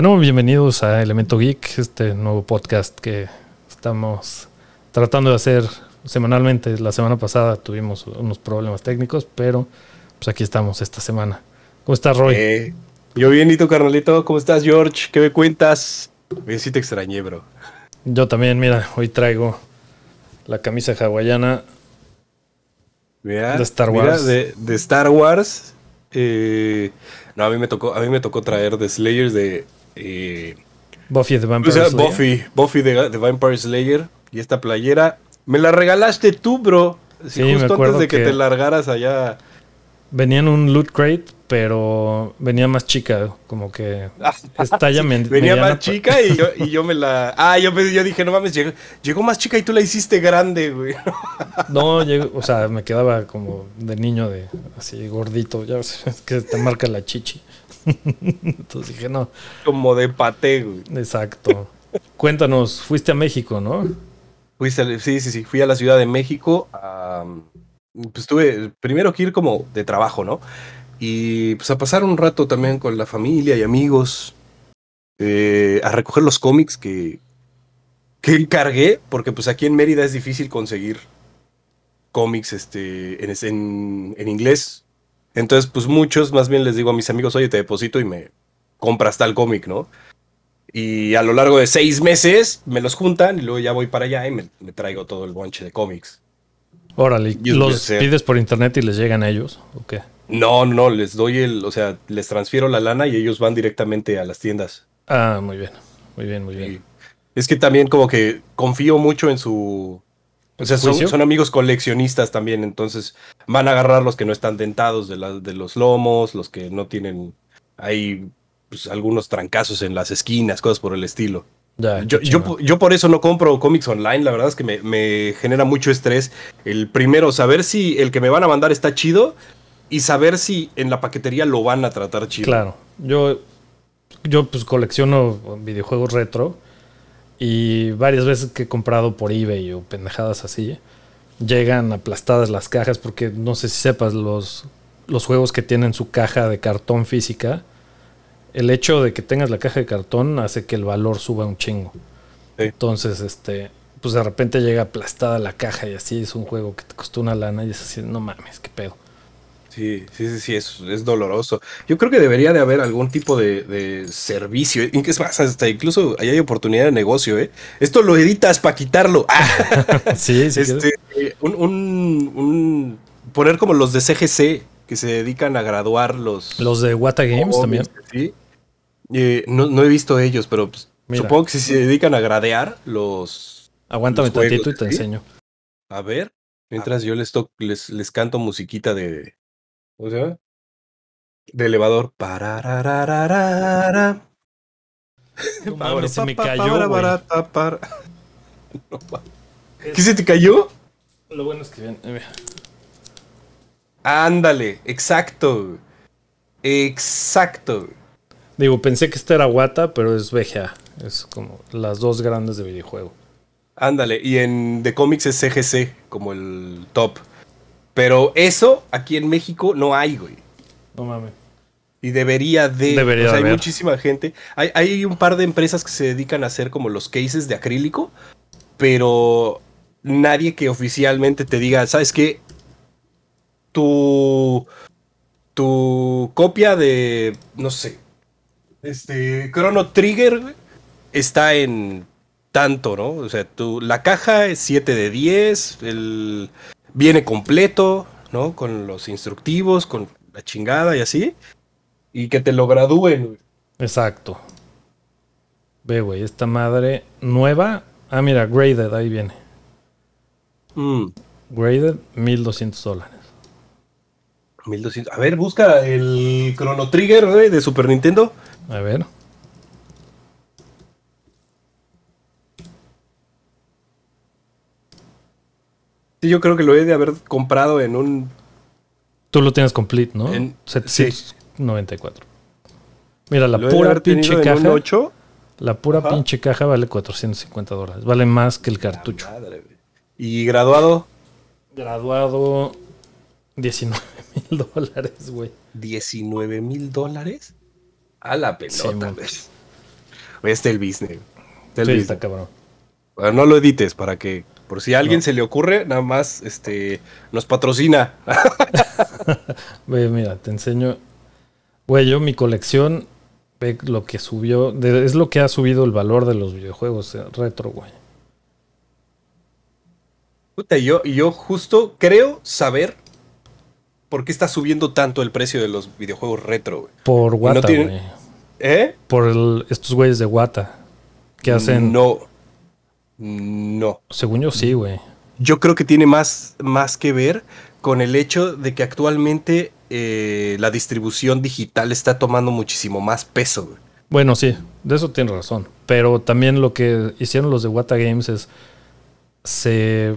bueno, bienvenidos a Elemento Geek, este nuevo podcast que estamos tratando de hacer semanalmente. La semana pasada tuvimos unos problemas técnicos, pero pues aquí estamos esta semana. ¿Cómo estás, Roy? Eh, yo bien, carnalito? ¿Cómo estás, George? ¿Qué me cuentas? Bien, sí te extrañé, bro. Yo también, mira, hoy traigo la camisa hawaiana de Star Wars. de, eh, Star Wars. no, a mí me tocó, a mí me tocó traer de Slayers de Buffy the Vampire Slayer. Y esta playera. Me la regalaste tú, bro. justo antes de que, te largaras allá. Venía en un loot crate, pero venía más chica, como que ah. estalla Venía más chica y yo, me la. Ah, yo, dije, no mames, llegó, más chica y tú la hiciste grande, güey. no, o sea, me quedaba como de niño, de así gordito, ya que te marca la chichi. Entonces dije, no. Como de pate güey. Exacto. Cuéntanos, fuiste a México, ¿no? Fuiste, sí, sí, sí. Fui a la Ciudad de México. A, pues tuve primero que ir como de trabajo, ¿no? Y pues a pasar un rato también con la familia y amigos. Eh, a recoger los cómics que, que encargué, porque pues aquí en Mérida es difícil conseguir cómics este, en, en inglés. Entonces, pues muchos más bien les digo a mis amigos, oye, te deposito y me compras tal cómic, ¿no? Y a lo largo de seis meses me los juntan y luego ya voy para allá y me, traigo todo el bonche de cómics. Órale, ¿los pides por internet y les llegan a ellos? ¿O qué? No, no, les doy el, o sea, les transfiero la lana y ellos van directamente a las tiendas. Ah, muy bien, muy bien, muy bien. es que también como que confío mucho en su, o sea, son, amigos coleccionistas también, entonces van a agarrar los que no están dentados de, de los lomos, los que no tienen hay pues, algunos trancazos en las esquinas, cosas por el estilo. yo, yo, por eso no compro cómics online, la verdad es que me, genera mucho estrés. El primero, saber si el que me van a mandar está chido y saber si en la paquetería lo van a tratar chido. Claro, yo, yo pues colecciono videojuegos retro y varias veces que he comprado por eBay o pendejadas así, llegan aplastadas las cajas porque no sé si sepas, los, los juegos que tienen su caja de cartón física, el hecho de que tengas la caja de cartón hace que el valor suba un chingo. Entonces, este, pues de repente llega aplastada la caja y así es un juego que te costó una lana y es así, no mames, qué pedo. Sí, sí, sí, sí es, doloroso. Yo creo que debería de haber algún tipo de, de servicio. Es más, hasta incluso ahí hay oportunidad de negocio, ¿eh? Esto lo editas para quitarlo. sí, sí. Este, un, un, poner como los de CGC que se dedican a graduar los... Los de Wata Games también. Sí. Eh, no, he visto ellos, pero pues, supongo que si se dedican a gradear los... Aguántame un ratito y te enseño. A ver, mientras yo les, les, les canto musiquita de, o sea, de elevador. se me ¿Qué se te cayó? Lo bueno es que bien. Eh, Ándale, exacto. Exacto. Digo, pensé que esta era guata pero es BGA Es como las dos grandes de videojuego. Ándale, y en The Comics es CGC, como el top. Pero eso aquí en México no hay, güey. No mames. Y debería de. Debería o hay muchísima gente. Hay, un par de empresas que se dedican a hacer como los cases de acrílico, pero nadie que oficialmente te diga, ¿sabes qué? Tu. Tu copia de. No sé. Este. Chrono Trigger está en tanto, ¿no? O sea, la caja es 7 de 10. El viene completo, ¿no? Con los instructivos, con la chingada y así. Y que te lo gradúen. Exacto. Ve, güey, esta madre nueva. Ah, mira, graded, ahí viene. Mm. Graded, 1200 dólares. 1200. A ver, busca el Chrono Trigger de Super Nintendo. A ver. Sí, yo creo que lo he de haber comprado en un. Tú lo tienes complete, ¿no? En, 794. Mira, la pura pinche caja. En 8. La pura pinche caja vale 450 dólares. Vale más que el cartucho. ¿Y graduado? Graduado 19 mil dólares, güey. ¿19 mil dólares? A la pelota, güey. este el business. el business. no lo edites para que por si a alguien se le ocurre, nada más este, nos patrocina. Güey, mira, te enseño. Güey, yo mi colección, ve lo que subió, es lo que ha subido el valor de los videojuegos eh, retro, güey. Puta, yo, yo justo creo saber por qué está subiendo tanto el precio de los videojuegos retro, güey. Por Wata, güey. ¿Eh? Por estos güeyes de Wata. Que hacen... No no. Según yo sí, güey. Yo creo que tiene más, más que ver con el hecho de que actualmente eh, la distribución digital está tomando muchísimo más peso. Bueno, sí, de eso tiene razón. Pero también lo que hicieron los de Wata Games es. Se.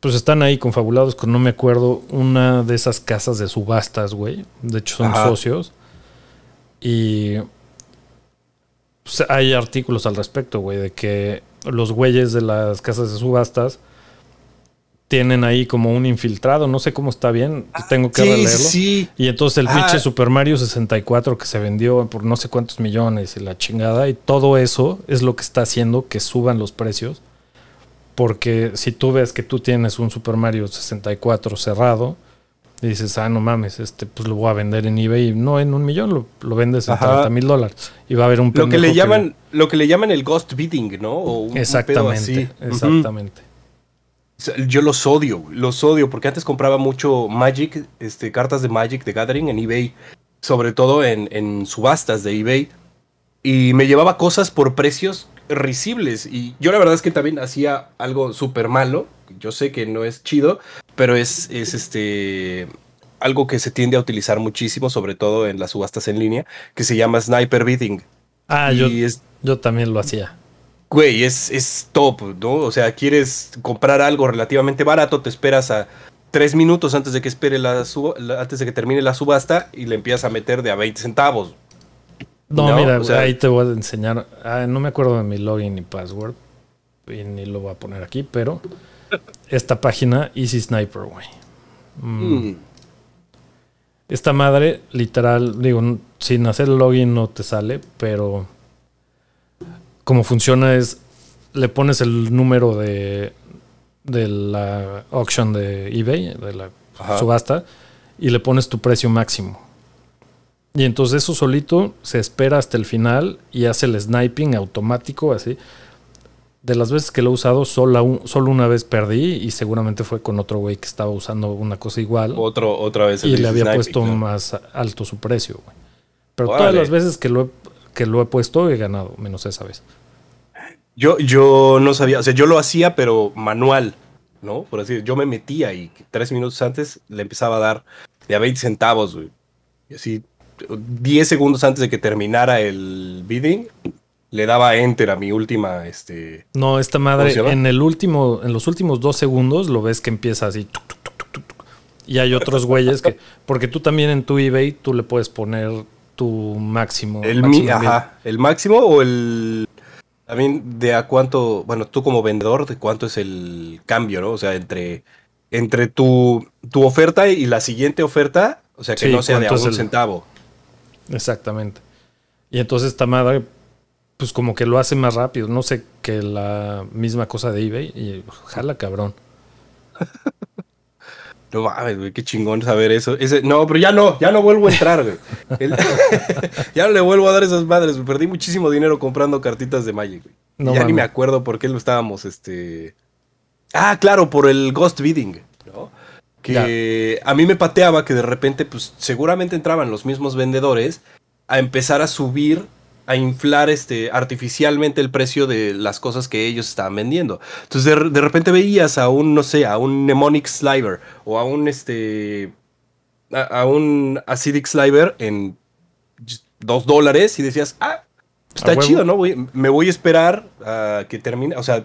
Pues están ahí confabulados con, no me acuerdo, una de esas casas de subastas, güey. De hecho, son socios. Y. Pues, hay artículos al respecto, güey, de que los güeyes de las casas de subastas tienen ahí como un infiltrado, no sé cómo está bien, ah, tengo que leerlo. Y entonces el pinche ah. Super Mario 64 que se vendió por no sé cuántos millones y la chingada, y todo eso es lo que está haciendo que suban los precios. Porque si tú ves que tú tienes un Super Mario 64 cerrado, y dices, ah, no mames, este, pues lo voy a vender en eBay. No, en un millón lo, vendes en 30 mil dólares. Y va a haber un lo que le llaman Lo que le llaman el ghost bidding, ¿no? exactamente, exactamente. Yo los odio, los odio, porque antes compraba mucho Magic, este, cartas de Magic de Gathering en eBay, sobre todo en, en subastas de eBay y me llevaba cosas por precios risibles. Y yo la verdad es que también hacía algo súper malo. Yo sé que no es chido, pero es, es este algo que se tiende a utilizar muchísimo, sobre todo en las subastas en línea, que se llama sniper bidding. Ah, yo, yo también lo hacía. Güey, es, es top, ¿no? O sea, quieres comprar algo relativamente barato, te esperas a tres minutos antes de que espere la antes de que termine la subasta y le empiezas a meter de a 20 centavos. No, mira, ahí te voy a enseñar. Ah, no me acuerdo de mi login y password. Y ni lo voy a poner aquí, pero esta página, Easy Sniper, güey. Mm. Hmm. Esta madre, literal, digo, sin hacer login no te sale, pero como funciona es, le pones el número de, de la auction de eBay, de la subasta, y le pones tu precio máximo. Y entonces eso solito se espera hasta el final y hace el sniping automático así. De las veces que lo he usado, solo, solo una vez perdí y seguramente fue con otro güey que estaba usando una cosa igual. Otro, otra vez. El y le había puesto más alto su precio, güey. Pero todas las veces que lo, he, que lo he puesto he ganado, menos esa vez. Yo, yo no sabía, o sea, yo lo hacía, pero manual, ¿no? Por así yo me metía y tres minutos antes le empezaba a dar de a 20 centavos, güey. Y así 10 segundos antes de que terminara el bidding, le daba enter a mi última. Este, no, esta madre, en el último, en los últimos dos segundos lo ves que empieza así. y hay otros güeyes que. Porque tú también en tu eBay tú le puedes poner tu máximo. El máximo ajá. El máximo o el. También de a cuánto. Bueno, tú como vendedor, de cuánto es el cambio, ¿no? O sea, entre. Entre tu, tu oferta y la siguiente oferta, o sea, que no sea de a un centavo. Exactamente. Y entonces esta madre pues como que lo hace más rápido, no sé, que la misma cosa de eBay y jala cabrón. No mames, güey, qué chingón saber eso. no, pero ya no, ya no vuelvo a entrar, güey. ya no le vuelvo a dar esas madres, Perdí muchísimo dinero comprando cartitas de Magic, No, ya ni me acuerdo por qué lo estábamos, este. Ah, claro, por el Ghost Bidding que a mí me pateaba que de repente, pues seguramente entraban los mismos vendedores a empezar a subir, a inflar este, artificialmente el precio de las cosas que ellos estaban vendiendo. Entonces de, repente veías a un, no sé, a un Mnemonic Sliver o a un, este, a, un Acidic Sliver en dos dólares y decías, ah, pues, está chido, ¿no? Voy, me voy a esperar a que termine, o sea,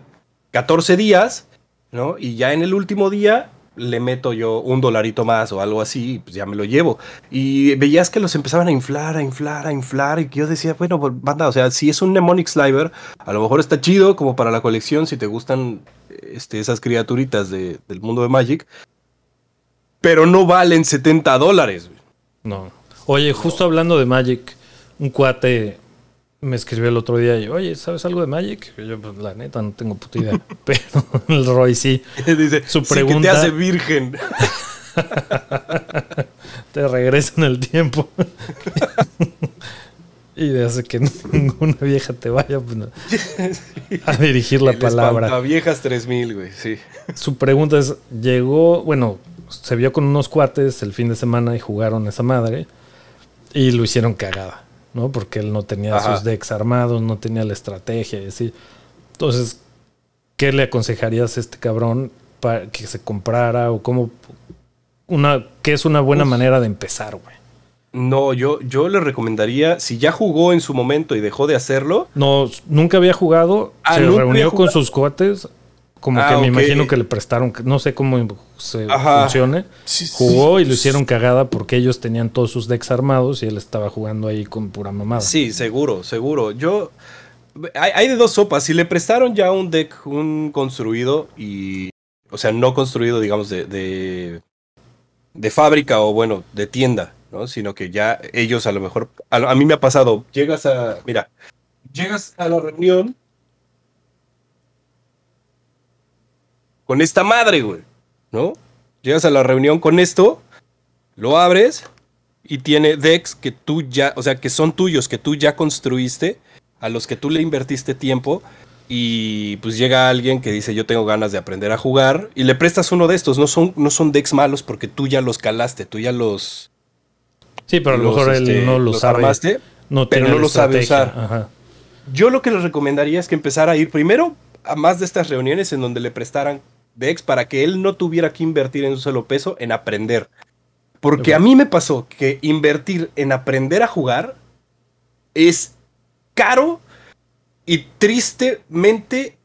14 días, ¿no? Y ya en el último día le meto yo un dolarito más o algo así, y pues ya me lo llevo. Y veías que los empezaban a inflar, a inflar, a inflar, y que yo decía, bueno, pues, banda, o sea, si es un Mnemonic Sliver, a lo mejor está chido como para la colección, si te gustan este, esas criaturitas del mundo de Magic, pero no valen 70 dólares. No. Oye, justo hablando de Magic, un cuate me escribió el otro día y, oye, ¿sabes algo de Magic? yo, pues la neta, no tengo puta idea. Pero el Roy sí. Dice, su pregunta. te hace virgen. te en el tiempo. y hace que ninguna vieja te vaya pues, a dirigir la palabra. A viejas 3000, güey, sí. Su pregunta es: llegó, bueno, se vio con unos cuates el fin de semana y jugaron esa madre. Y lo hicieron cagada porque él no tenía sus decks armados, no tenía la estrategia y Entonces, ¿qué le aconsejarías a este cabrón para que se comprara o cómo una qué es una buena manera de empezar, güey? No, yo, yo le recomendaría, si ya jugó en su momento y dejó de hacerlo. No, nunca había jugado. Ah, se reunió con sus cuates, como ah, que me imagino que le prestaron, no sé cómo se funcione. Jugó y le pues, hicieron cagada porque ellos tenían todos sus decks armados y él estaba jugando ahí con pura mamada. Sí, seguro, seguro. Yo. Hay, de dos sopas. Si le prestaron ya un deck, un construido y. O sea, no construido, digamos, de, de fábrica o bueno, de tienda, ¿no? Sino que ya ellos a lo mejor, a, mí me ha pasado, llegas a, mira, llegas a la reunión con esta madre, güey, ¿no? Llegas a la reunión con esto, lo abres y tiene decks que tú ya, o sea, que son tuyos, que tú ya construiste, a los que tú le invertiste tiempo y pues llega alguien que dice yo tengo ganas de aprender a jugar y le prestas uno de estos, no son, no son decks malos porque tú ya los calaste, tú ya los... Sí, pero a lo mejor él este, no los, armaste, no pero no los sabe usar. Yo lo que les recomendaría es que empezara a ir primero a más de estas reuniones en donde le prestaran Dex para que él no tuviera que invertir en un solo peso en aprender. Porque a mí me pasó que invertir en aprender a jugar es caro y tristemente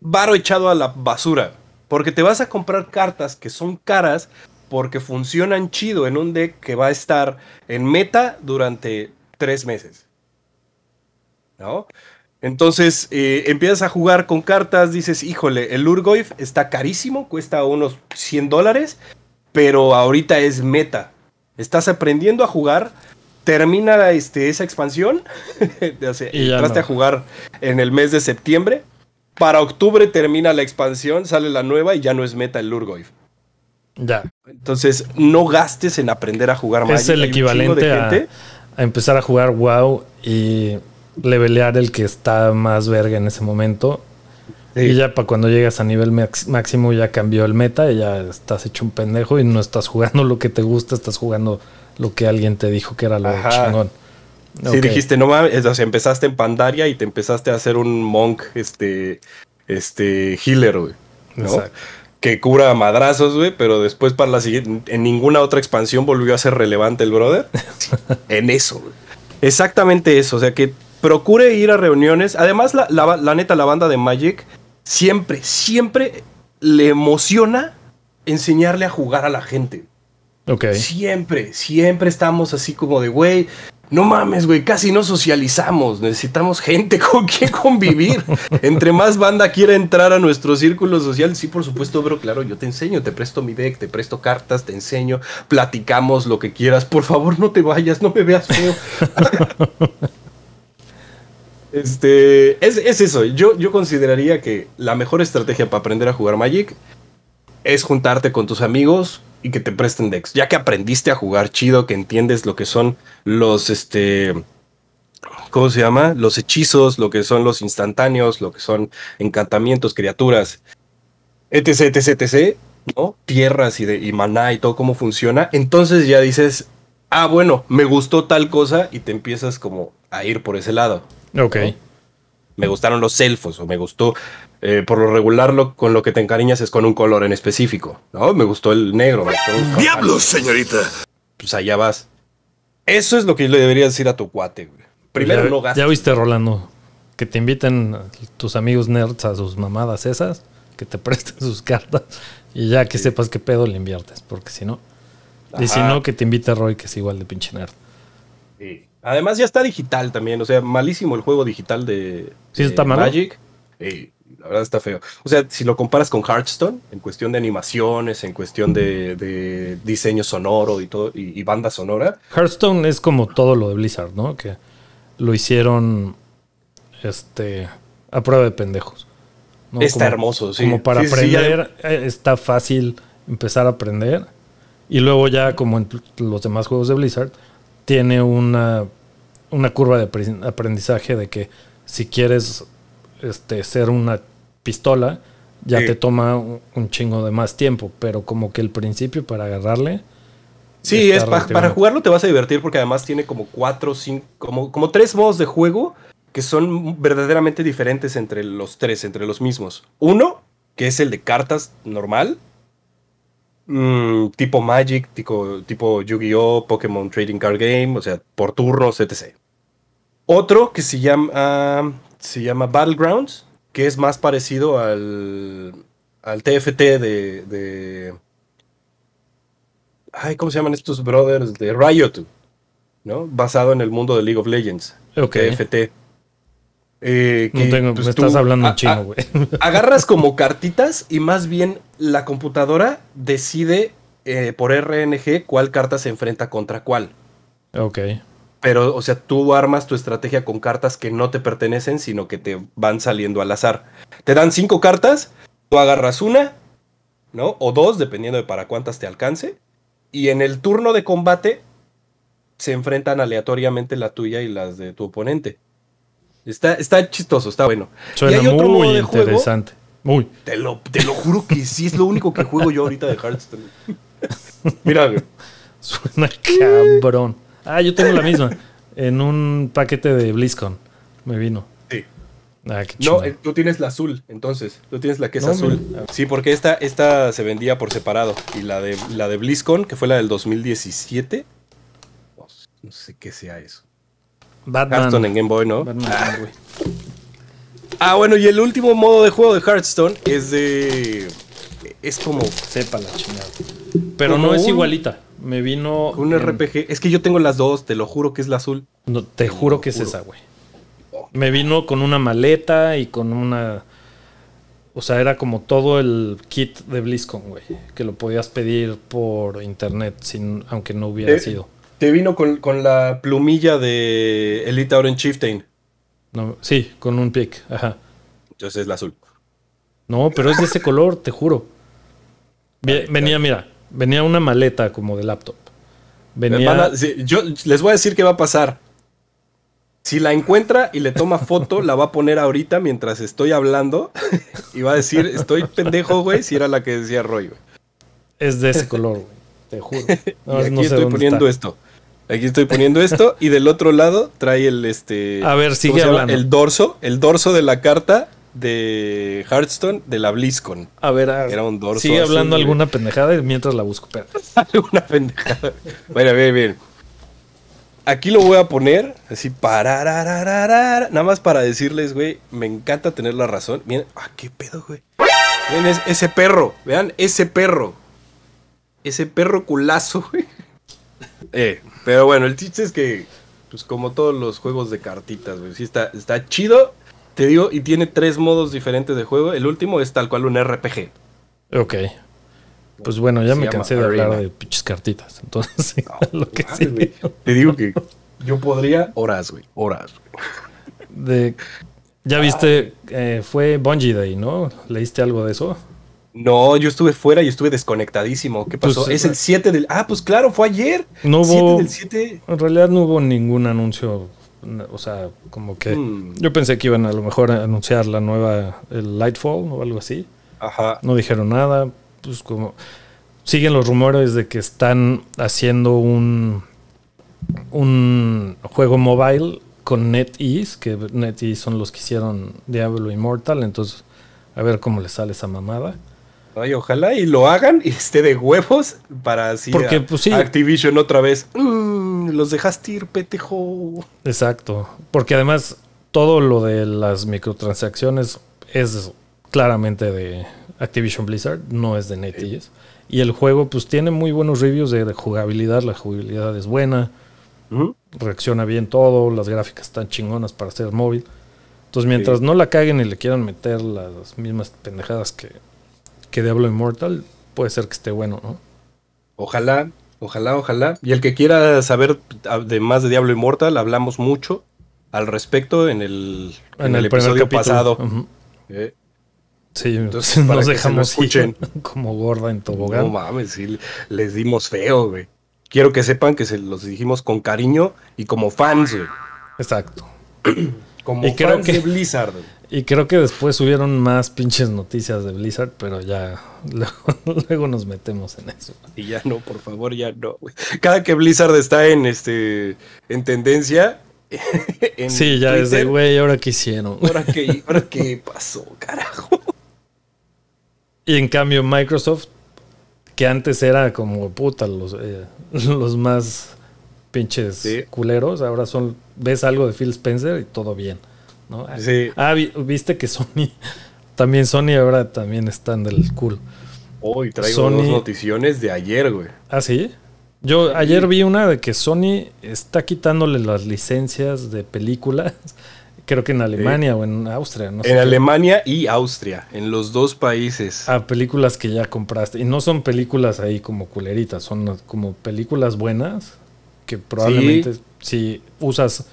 varo echado a la basura. Porque te vas a comprar cartas que son caras porque funcionan chido en un deck que va a estar en meta durante tres meses. ¿No? Entonces eh, empiezas a jugar con cartas, dices, híjole, el Urgoif está carísimo, cuesta unos 100 dólares, pero ahorita es meta. Estás aprendiendo a jugar, termina este, esa expansión, entraste a jugar en el mes de septiembre, para octubre termina la expansión, sale la nueva y ya no es meta el Lurgoif. Ya. Entonces, no gastes en aprender a jugar más. Es el equivalente a, empezar a jugar WoW y levelear el que está más verga en ese momento. Y ya para cuando llegas a nivel máximo ya cambió el meta y ya estás hecho un pendejo y no estás jugando lo que te gusta, estás jugando lo que alguien te dijo que era lo chingón. si dijiste, no mames, o sea, empezaste en Pandaria y te empezaste a hacer un monk, este, este, healer, güey. Que cura madrazos, güey, pero después para la siguiente, en ninguna otra expansión volvió a ser relevante el brother. en eso, Exactamente eso, o sea que procure ir a reuniones. Además, la, neta, la banda de Magic siempre, siempre le emociona enseñarle a jugar a la gente. Ok. Siempre, siempre estamos así como de, güey, no mames, güey, casi no socializamos. Necesitamos gente con quien convivir. Entre más banda quiera entrar a nuestro círculo social, sí, por supuesto, pero claro, yo te enseño, te presto mi deck, te presto cartas, te enseño, platicamos lo que quieras. Por favor, no te vayas, no me veas feo. Este, es, eso. Yo, yo consideraría que la mejor estrategia para aprender a jugar Magic es juntarte con tus amigos y que te presten decks. Ya que aprendiste a jugar chido, que entiendes lo que son los, este, ¿cómo se llama? Los hechizos, lo que son los instantáneos, lo que son encantamientos, criaturas, etc, etc, etc, ¿no? Tierras y, de, y maná y todo cómo funciona. Entonces ya dices, ah, bueno, me gustó tal cosa y te empiezas como a ir por ese lado. Ok. Me gustaron los elfos o me gustó, eh, por lo regular, lo, con lo que te encariñas es con un color en específico. ¿no? Me gustó el negro. ¡Diablos, señorita! Pues allá vas. Eso es lo que le deberías decir a tu cuate, Primero ya, no gastes. Ya viste, Rolando, que te inviten tus amigos nerds a sus mamadas esas, que te presten sus cartas y ya que sepas qué pedo le inviertes, porque si no. Y si no, que te invite Roy, que es igual de pinche nerd. Sí. Además ya está digital también, o sea, malísimo el juego digital de, ¿Sí está Magic. la verdad está feo. O sea, si lo comparas con Hearthstone, en cuestión de animaciones, en cuestión de, diseño sonoro y todo, y, banda sonora. Hearthstone es como todo lo de Blizzard, ¿no? Que lo hicieron este a prueba de pendejos. Está hermoso, sí. Como para aprender, eh, está fácil empezar a aprender. Y luego ya, como en los demás juegos de Blizzard, tiene una, curva de aprendizaje de que si quieres este, ser una pistola, ya te toma un chingo de más tiempo, pero como que el principio para agarrarle... Sí, es para, jugarlo te vas a divertir porque además tiene como cuatro, cinco, como, como tres modos de juego que son verdaderamente diferentes entre los tres, entre los mismos. Uno, que es el de cartas normal, Mm, tipo Magic, tipo, Yu-Gi-Oh, Pokémon Trading Card Game, o sea, por turnos, etc. Otro que se llama, se llama Battlegrounds, que es más parecido al, al TFT de, Ay, ¿cómo se llaman estos brothers? De Riot, ¿no? Basado en el mundo de League of Legends. TFT. Eh, no tengo, pues, me estás hablando chino, güey. Agarras como cartitas y más bien la computadora decide eh, por RNG cuál carta se enfrenta contra cuál. Ok. Pero, o sea, tú armas tu estrategia con cartas que no te pertenecen, sino que te van saliendo al azar. Te dan cinco cartas, tú agarras una, ¿no? O dos, dependiendo de para cuántas te alcance. Y en el turno de combate se enfrentan aleatoriamente la tuya y las de tu oponente. Está, chistoso, está bueno. Suena muy interesante. muy. Te lo, te lo juro que sí, es lo único que juego yo ahorita de Hearthstone. Mira, Suena cabrón. Ah, yo tengo la misma. En un paquete de BlizzCon me vino. Sí. Ah, qué no, eh, tú tienes la azul, entonces. Tú tienes la que es azul. Sí, porque esta, esta se vendía por separado. Y la de, la de BlizzCon, que fue la del 2017. No sé qué sea eso. Batman. en Game Boy, ¿no? Ah. ah. bueno, y el último modo de juego de Hearthstone es de. Es como. Sepa la chingada. Pero no es igualita. Me vino. Un RPG. Es que yo tengo las dos, te lo juro que es la azul. No, te, juro que es esa, güey. Me vino con una maleta y con una. O sea, era como todo el kit de BlizzCon, güey. Que lo podías pedir por internet, sin, aunque no hubiera eh, sido. Te vino con, la plumilla de Elite Oren Chieftain. No, sí, con un pick, ajá. Entonces es la azul. No, pero es de ese color, te juro. Venía, mira, venía una maleta como de laptop. Venía... yo les voy a decir qué va a pasar. Si la encuentra y le toma foto, la va a poner ahorita mientras estoy hablando y va a decir, estoy pendejo, güey, si era la que decía Roy, güey. Es de ese color, güey, te juro. No, y aquí estoy poniendo esto. Aquí estoy poniendo esto y del otro lado trae el este. A ver, sigue hablando. El dorso, el dorso de la carta de Hearthstone de la BlizzCon. A ver, era un dorso. Sigue hablando alguna pendejada mientras la busco. alguna pendejada. Mira, bien, bien. Aquí lo voy a poner así para nada más para decirles, güey, me encanta tener la razón. Miren, ah, qué pedo, güey. Miren ese perro, vean ese perro. Ese perro culazo, güey. Eh, pero bueno, el chiste es que, pues como todos los juegos de cartitas, güey, sí está, está chido, te digo, y tiene tres modos diferentes de juego. El último es tal cual un RPG. Ok. Pues bueno, ya me cansé de hablar de pinches cartitas. Entonces, lo que Te digo que yo podría horas, güey. Horas. De, ya viste, eh, fue Bungie Day, ¿no? ¿Leíste algo de eso? No, yo estuve fuera y estuve desconectadísimo. ¿Qué pues pasó? es el 7 del. Ah, pues claro, fue ayer. No En realidad no hubo ningún anuncio. O sea, como que. Hmm. Yo pensé que iban a lo mejor a anunciar la nueva. El Lightfall o algo así. Ajá. No dijeron nada. Pues como. Siguen los rumores de que están haciendo un. Un juego mobile con NetEase. Que NetEase son los que hicieron Diablo Immortal. Entonces, a ver cómo les sale esa mamada ojalá y lo hagan y esté de huevos para así Porque, pues Activision otra vez. Mm, los dejaste ir, petejo. Exacto. Porque además todo lo de las microtransacciones es claramente de Activision Blizzard, no es de NetEase. Y el juego pues tiene muy buenos reviews de, jugabilidad, la jugabilidad es buena, reacciona bien todo, las gráficas están chingonas para ser móvil. Entonces mientras no la caguen y le quieran meter las mismas pendejadas que que Diablo Immortal puede ser que esté bueno, ¿no? Ojalá, ojalá, ojalá. Y el que quiera saber de más de Diablo Immortal, hablamos mucho al respecto en el, en el, episodio pasado. si, eh. Sí, entonces nos dejamos como gorda en tobogán. No mames, sí, les dimos feo, Quiero que sepan que se los dijimos con cariño y como fans, Exacto. como y creo que, de Blizzard. Y creo que después subieron más pinches noticias de Blizzard, pero ya luego, nos metemos en eso. Y ya no, por favor, ya no. Cada que Blizzard está en este en tendencia. sí, ya es desde güey, ahora qué hicieron. Ahora qué, ahora qué pasó, carajo. Y en cambio, Microsoft, que antes era como puta, los, eh, los más pinches culeros, ahora son, ves algo de Phil Spencer y todo bien. Ah, viste que Sony, también Sony ahora también están del cool. Hoy traigo noticiones de ayer, güey. ¿Ah, sí? Yo ayer vi una de que Sony está quitándole las licencias de películas, creo que en Alemania o en Austria, En Alemania y Austria, en los dos países. A ah, películas que ya compraste. Y no son películas ahí como culeritas, son como películas buenas que probablemente si usas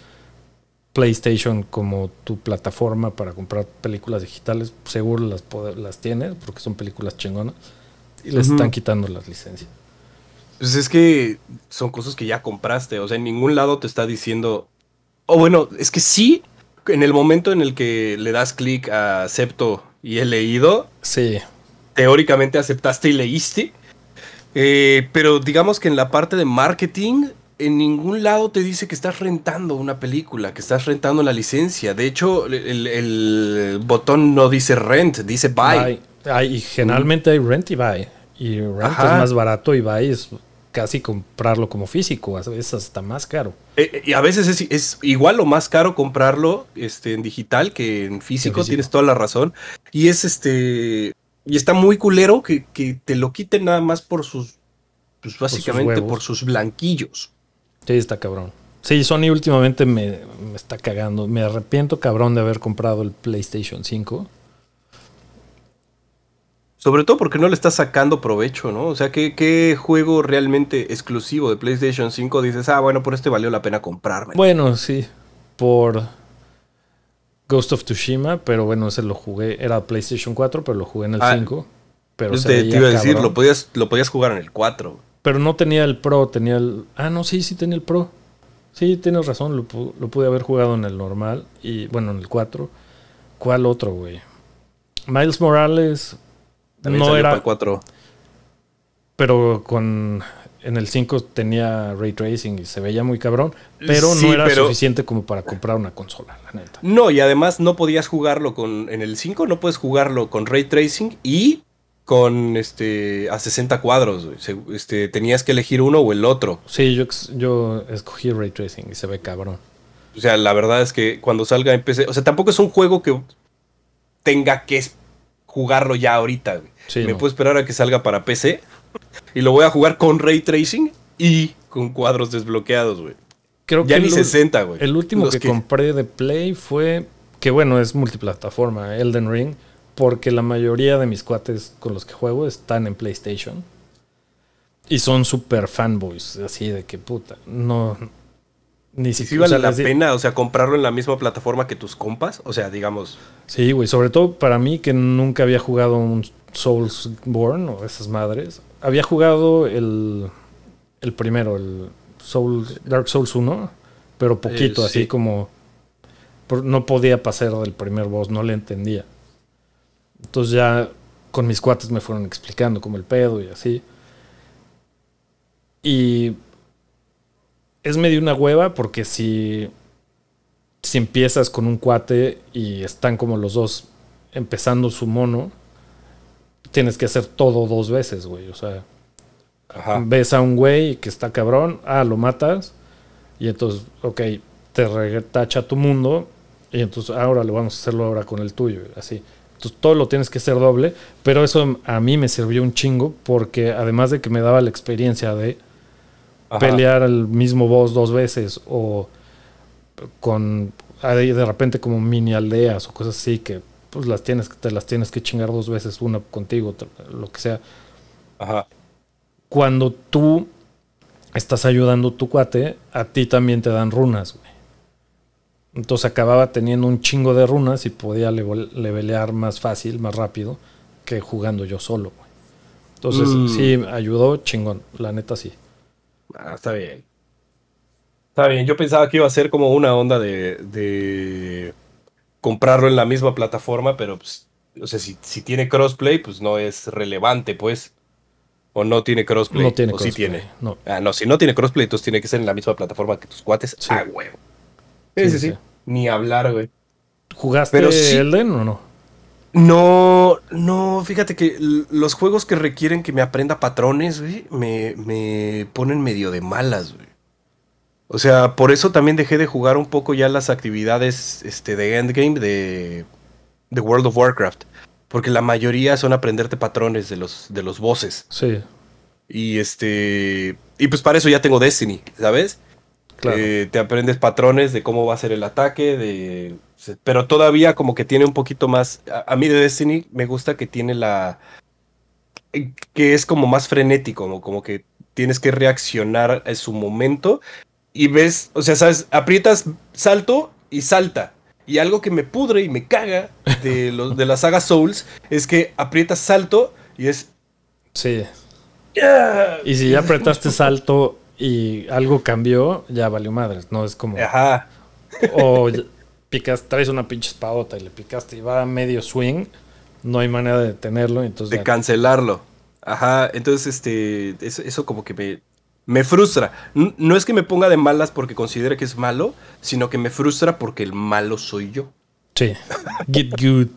PlayStation como tu plataforma para comprar películas digitales, seguro las, las tienes porque son películas chingonas y les están quitando las licencias. Pues es que son cosas que ya compraste, o sea, en ningún lado te está diciendo, o bueno, es que sí, en el momento en el que le das clic a acepto y he leído, sí. teóricamente aceptaste y leíste, eh, pero digamos que en la parte de marketing en ningún lado te dice que estás rentando una película, que estás rentando la licencia. De hecho, el, botón no dice rent, dice buy. y generalmente hay rent y buy. Y rent es más barato y buy es casi comprarlo como físico, a veces hasta más caro. Eh, eh, y a veces es, igual o más caro comprarlo este, en digital que en físico, tienes toda la razón. Y es este. Y está muy culero que, te lo quiten nada más por sus. Pues básicamente por sus blanquillos. Sí, está cabrón. Sí, Sony últimamente me, está cagando. Me arrepiento, cabrón, de haber comprado el PlayStation 5. Sobre todo porque no le estás sacando provecho, ¿no? O sea, ¿qué, juego realmente exclusivo de PlayStation 5 dices, ah, bueno, por este valió la pena comprarme? Bueno, sí, por Ghost of Tsushima, pero bueno, ese lo jugué, era PlayStation 4, pero lo jugué en el 5. Ah, pero te, iba a decir, lo podías, lo podías jugar en el 4. Pero no tenía el Pro, tenía el... Ah, no, sí, sí tenía el Pro. Sí, tienes razón, lo, pude haber jugado en el normal y bueno, en el 4. ¿Cuál otro, güey? Miles Morales no era... 4. Pero con... En el 5 tenía ray tracing y se veía muy cabrón, pero no era suficiente como para comprar una consola, la neta. No, y además no podías jugarlo con. En el 5 no puedes jugarlo con ray tracing y con este a 60 cuadros. Este, tenías que elegir uno o el otro. Sí, yo, yo escogí ray tracing y se ve cabrón. O sea, la verdad es que cuando salga en PC, o sea, tampoco es un juego que tenga que jugarlo ya ahorita. Güey. Me puedo esperar a que salga para PC y lo voy a jugar con ray tracing y con cuadros desbloqueados, güey. Creo ya ni 60, güey. El último que compré de Play fue que bueno, es multiplataforma, Elden Ring porque la mayoría de mis cuates con los que juego están en PlayStation. Y son super fanboys, así de que puta, no... Ni siquiera vale o sea, la pena, o sea, comprarlo en la misma plataforma que tus compas, o sea, digamos... Sí, güey, sobre todo para mí que nunca había jugado un Soulsborne o esas madres. Había jugado el, el primero, el Soul Dark Souls 1, pero poquito, eh, así como... No podía pasar del primer boss, no le entendía. Entonces ya con mis cuates me fueron explicando como el pedo y así. Y es medio una hueva porque si, si empiezas con un cuate y están como los dos empezando su mono, tienes que hacer todo dos veces, güey. O sea, ves a un güey que está cabrón, ah, lo matas, y entonces, ok, te retacha tu mundo, y entonces ahora lo vamos a hacerlo ahora con el tuyo, así todo lo tienes que hacer doble, pero eso a mí me sirvió un chingo porque además de que me daba la experiencia de pelear al mismo boss dos veces o con de repente como mini aldeas o cosas así que pues las tienes te las tienes que chingar dos veces una contigo lo que sea Ajá. cuando tú estás ayudando a tu cuate a ti también te dan runas güey entonces acababa teniendo un chingo de runas y podía levelear más fácil, más rápido que jugando yo solo. Entonces, mm. sí, ayudó chingón, la neta sí. Ah, está bien. Está bien, yo pensaba que iba a ser como una onda de, comprarlo en la misma plataforma, pero pues, o sea, si, tiene crossplay, pues no es relevante, pues. ¿O no tiene crossplay? No tiene o crossplay. tiene. No. Ah, no, si no tiene crossplay, entonces tiene que ser en la misma plataforma que tus cuates. Ah, huevo. Sí, sí, Ni hablar, güey. ¿Jugaste Pero Elden o no? No, no, fíjate que los juegos que requieren que me aprenda patrones, güey, me, ponen medio de malas, güey. O sea, por eso también dejé de jugar un poco ya las actividades este, de Endgame de, de World of Warcraft. Porque la mayoría son aprenderte patrones de los, de los bosses. Sí. Y este. Y pues para eso ya tengo Destiny, ¿sabes? Eh, te aprendes patrones de cómo va a ser el ataque, de, pero todavía como que tiene un poquito más... A, mí de Destiny me gusta que tiene la... que es como más frenético, como, que tienes que reaccionar en su momento y ves, o sea, sabes, aprietas salto y salta. Y algo que me pudre y me caga de, la saga Souls es que aprietas salto y es... Sí. ¡Ah! Y si ya apretaste salto y algo cambió, ya valió madres, no es como... Ajá. O traes una pinche espadota y le picaste y va a medio swing, no hay manera de detenerlo, entonces... De cancelarlo. Ajá, entonces este, eso, como que me, frustra. No, es que me ponga de malas porque considere que es malo, sino que me frustra porque el malo soy yo. Sí. Get good.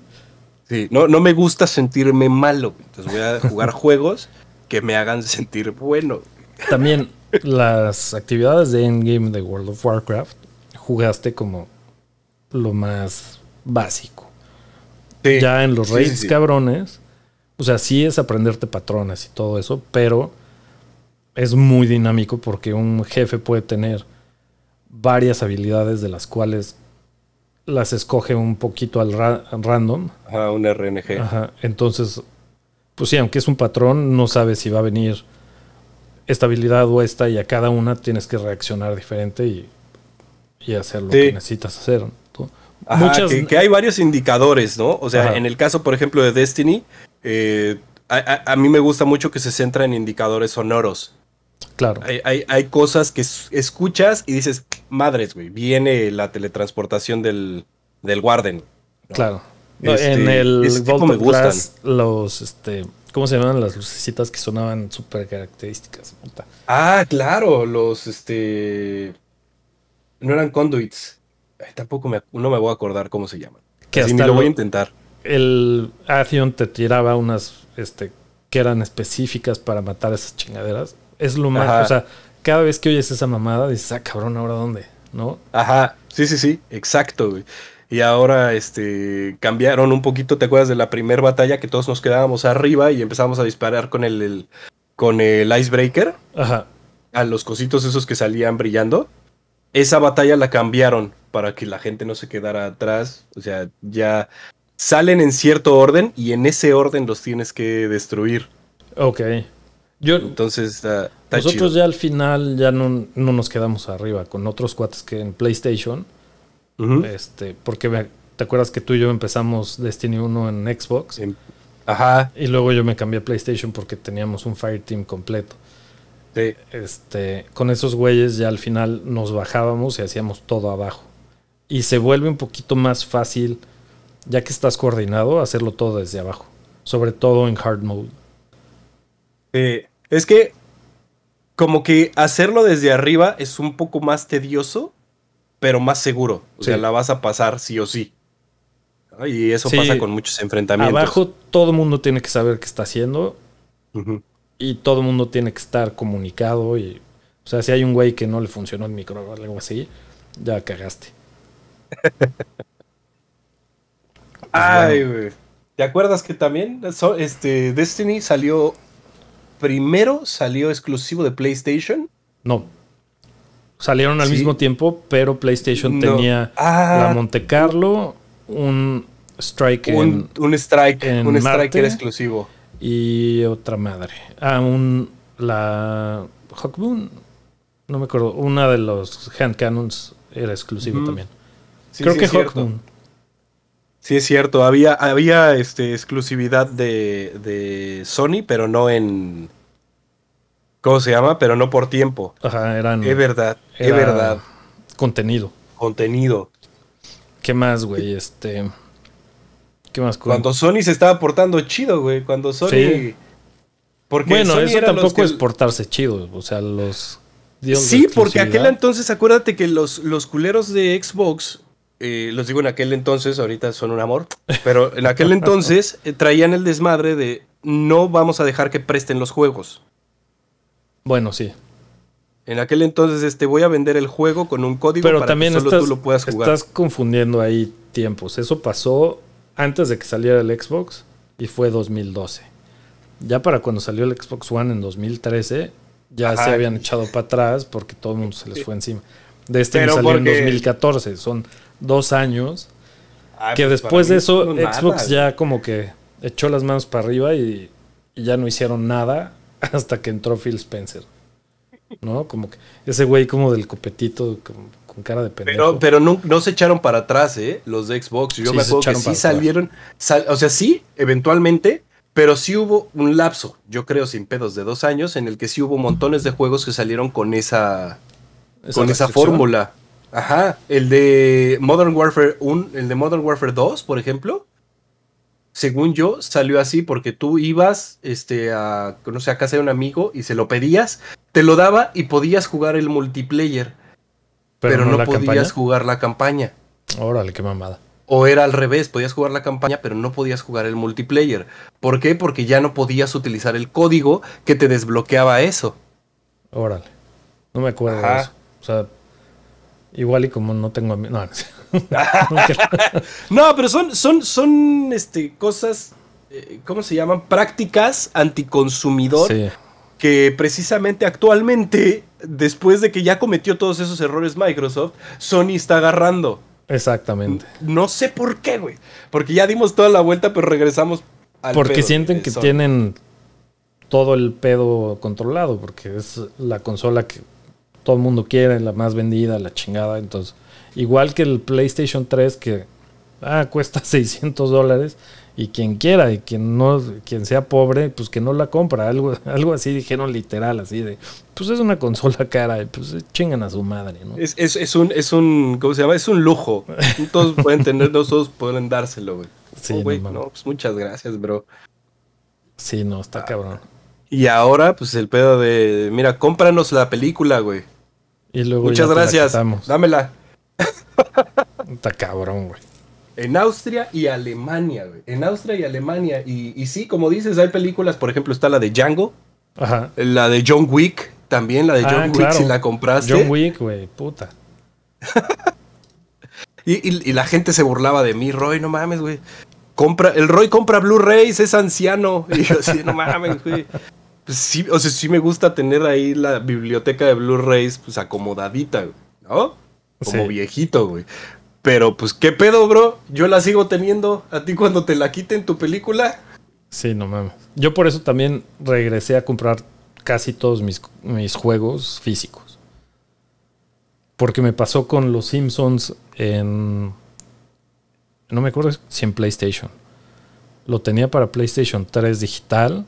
Sí, no, no me gusta sentirme malo. Entonces voy a jugar juegos que me hagan sentir bueno. También las actividades de Endgame de World of Warcraft, jugaste como lo más básico. ya en los raids cabrones, o sea, sí es aprenderte patrones y todo eso, pero es muy dinámico porque un jefe puede tener varias habilidades de las cuales las escoge un poquito al, random. Ajá, un RNG. Ajá. Entonces, pues sí, aunque es un patrón, no sabes si va a venir estabilidad o esta y a cada una tienes que reaccionar diferente y, y hacer lo que necesitas hacer. que, hay varios indicadores, ¿no? O sea, en el caso, por ejemplo, de Destiny, eh, a, mí me gusta mucho que se centra en indicadores sonoros. Claro. Hay, cosas que escuchas y dices, madres, güey, viene la teletransportación del, del Warden. Claro. en este, el Gold me gustan. los este, ¿Cómo se llaman las lucecitas que sonaban súper características? Ah, claro, los este. No eran conduits. tampoco me, no me voy a acordar cómo se llaman. Que lo voy a intentar. El Atheon te tiraba unas este, que eran específicas para matar esas chingaderas. Es lo más. O sea, cada vez que oyes esa mamada dices, ah, cabrón, ¿ahora dónde? ¿No? Ajá. Sí, sí, sí. Exacto, güey y ahora este, cambiaron un poquito, ¿te acuerdas de la primera batalla que todos nos quedábamos arriba y empezamos a disparar con el, con el icebreaker? Ajá. A los cositos esos que salían brillando. Esa batalla la cambiaron para que la gente no se quedara atrás. O sea, ya salen en cierto orden y en ese orden los tienes que destruir. Ok. Yo, Entonces, nosotros ya al final ya no, no nos quedamos arriba con otros cuates que en PlayStation este, porque te acuerdas que tú y yo empezamos Destiny 1 en Xbox. Ajá. Y luego yo me cambié a PlayStation porque teníamos un Fireteam completo. Este, con esos güeyes ya al final nos bajábamos y hacíamos todo abajo. Y se vuelve un poquito más fácil, ya que estás coordinado, hacerlo todo desde abajo. Sobre todo en hard mode. es que como que hacerlo desde arriba es un poco más tedioso pero más seguro. O sea, la vas a pasar sí o sí. Y eso pasa con muchos enfrentamientos. Abajo todo el mundo tiene que saber qué está haciendo. Y todo el mundo tiene que estar comunicado. Y, o sea, si hay un güey que no le funcionó el micro o algo así, ya cagaste. Ay, güey. ¿Te acuerdas que también este, Destiny salió... Primero salió exclusivo de PlayStation? No. Salieron al mismo tiempo, pero PlayStation tenía ah. la Monte Carlo, un Strike. Un, en, un Strike, en un era exclusivo. Y otra madre. Ah, un. La. Hawkmoon. No me acuerdo. Una de los hand cannons era exclusivo también. Creo que Hawkmoon. Sí, es cierto. Había, había este, exclusividad de Sony, pero no en, ¿Cómo se llama? Pero no por tiempo. Ajá, eran. Es verdad, es verdad. Contenido. Contenido. ¿Qué más, güey? Este. ¿Qué más? Cuando Sony se estaba portando chido, güey. Cuando Sony. Sí. Porque bueno, eso tampoco es portarse chido. O sea, los. Sí, porque aquel entonces, acuérdate que los, los culeros de Xbox, eh, los digo en aquel entonces, ahorita son un amor, pero en aquel entonces eh, traían el desmadre de no vamos a dejar que presten los juegos. Bueno, sí. En aquel entonces, este, voy a vender el juego con un código Pero para también que solo tú lo puedas jugar. Estás confundiendo ahí tiempos. Eso pasó antes de que saliera el Xbox y fue 2012. Ya para cuando salió el Xbox One en 2013, ya se habían echado para atrás porque todo el mundo se les fue encima. De este me salió en 2014. Son dos años. Ah, que pues, después de eso, Xbox ya como que echó las manos para arriba y ya no hicieron nada hasta que entró Phil Spencer. ¿No? Como que ese güey como del copetito, con cara de pendejo. Pero, no, se echaron para atrás, ¿eh? Los de Xbox. Yo me acuerdo sí salieron. o sea, sí, eventualmente, pero sí hubo un lapso, yo creo, sin pedos, de dos años, en el que sí hubo montones de juegos que salieron con esa. con esa fórmula. Ajá. El de Modern Warfare 1, el de Modern Warfare 2, por ejemplo según yo, salió así porque tú ibas este, a, no sé, a casa de un amigo y se lo pedías, te lo daba y podías jugar el multiplayer, pero, no, podías jugar la campaña. Órale, qué mamada. O era al revés, podías jugar la campaña, pero no podías jugar el multiplayer. ¿Por qué? Porque ya no podías utilizar el código que te desbloqueaba eso. Órale. No me acuerdo de eso. O sea, igual y como no tengo... No, no, pero son, son, son este, cosas, eh, ¿cómo se llaman? Prácticas anticonsumidor. Que precisamente actualmente, después de que ya cometió todos esos errores Microsoft, Sony está agarrando. Exactamente. No sé por qué, güey. Porque ya dimos toda la vuelta, pero regresamos Porque sienten que tienen todo el pedo controlado, porque es la consola que todo el mundo quiere, la más vendida, la chingada, entonces Igual que el PlayStation 3 que ah, cuesta 600 dólares y quien quiera y quien no quien sea pobre pues que no la compra algo algo así dijeron literal así de pues es una consola cara pues eh, chingan a su madre es, es, un es un cómo se llama es un lujo todos pueden tenerlo todos pueden dárselo güey sí oh, güey no, pues muchas gracias bro sí no está ah. cabrón y ahora pues el pedo de mira cómpranos la película güey y luego muchas gracias dámela Está cabrón, güey. En Austria y Alemania, güey. En Austria y Alemania. Y, y, sí, como dices, hay películas, por ejemplo, está la de Django. La de John Wick, también la de ah, John Wick, si la compraste. John Wick, güey, puta. y, la gente se burlaba de mí, Roy, no mames, güey. Compra, el Roy compra Blu-rays, es anciano. Y yo así, no mames, güey. Pues sí, o sea, sí me gusta tener ahí la biblioteca de Blu-rays pues acomodadita, güey, ¿no? Como viejito, güey. Pero pues, ¿qué pedo, bro? Yo la sigo teniendo. A ti cuando te la quiten tu película. Sí, no mames. Yo por eso también regresé a comprar casi todos mis, mis juegos físicos. Porque me pasó con los Simpsons en... No me acuerdo si en PlayStation. Lo tenía para PlayStation 3 digital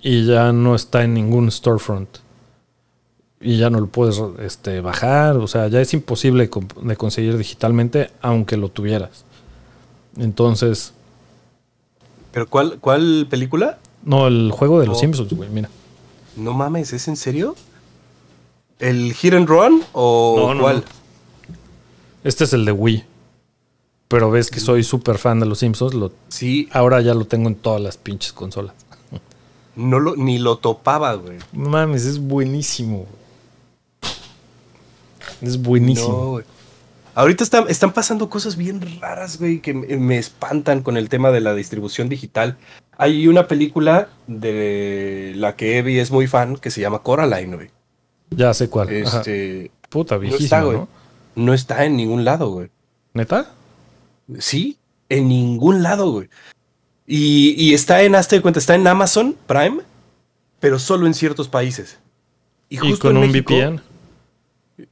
y ya no está en ningún storefront y ya no lo puedes este, bajar, o sea, ya es imposible de conseguir digitalmente, aunque lo tuvieras. Entonces... ¿Pero cuál, cuál película? No, el juego de los oh. Simpsons, güey, mira. No mames, ¿es en serio? ¿El Hit and Run o cuál? Este es el de Wii. Pero ves que soy súper fan de los Simpsons. Lo, sí. Ahora ya lo tengo en todas las pinches consolas. No lo, ni lo topaba, güey. Mames, es buenísimo. Güey. Es buenísimo. Ahorita están, están pasando cosas bien raras, güey, que me espantan con el tema de la distribución digital. Hay una película de la que Evie es muy fan que se llama Coraline, güey. Ya sé cuál. Este, Puta, viejísimo, no está, ¿no? está en ningún lado, güey. ¿Neta? Sí, en ningún lado, güey. Y, y está en, hazte cuenta, está en Amazon Prime, pero solo en ciertos países. Y, justo con en un VPN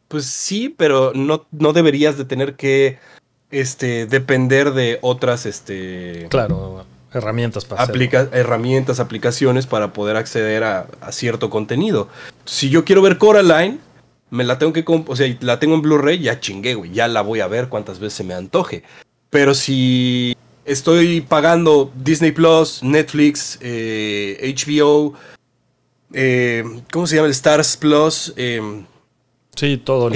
pues sí, pero no, no deberías de tener que este, depender de otras. Este, herramientas aplica Herramientas, aplicaciones para poder acceder a, cierto contenido. Si yo quiero ver Coraline, me la tengo que. O sea, la tengo en Blu-ray, ya chingué, güey. Ya la voy a ver cuantas veces se me antoje. Pero si estoy pagando Disney Plus, Netflix, HBO, eh, eh, ¿cómo se llama? Stars Plus. Em, Sí, todo.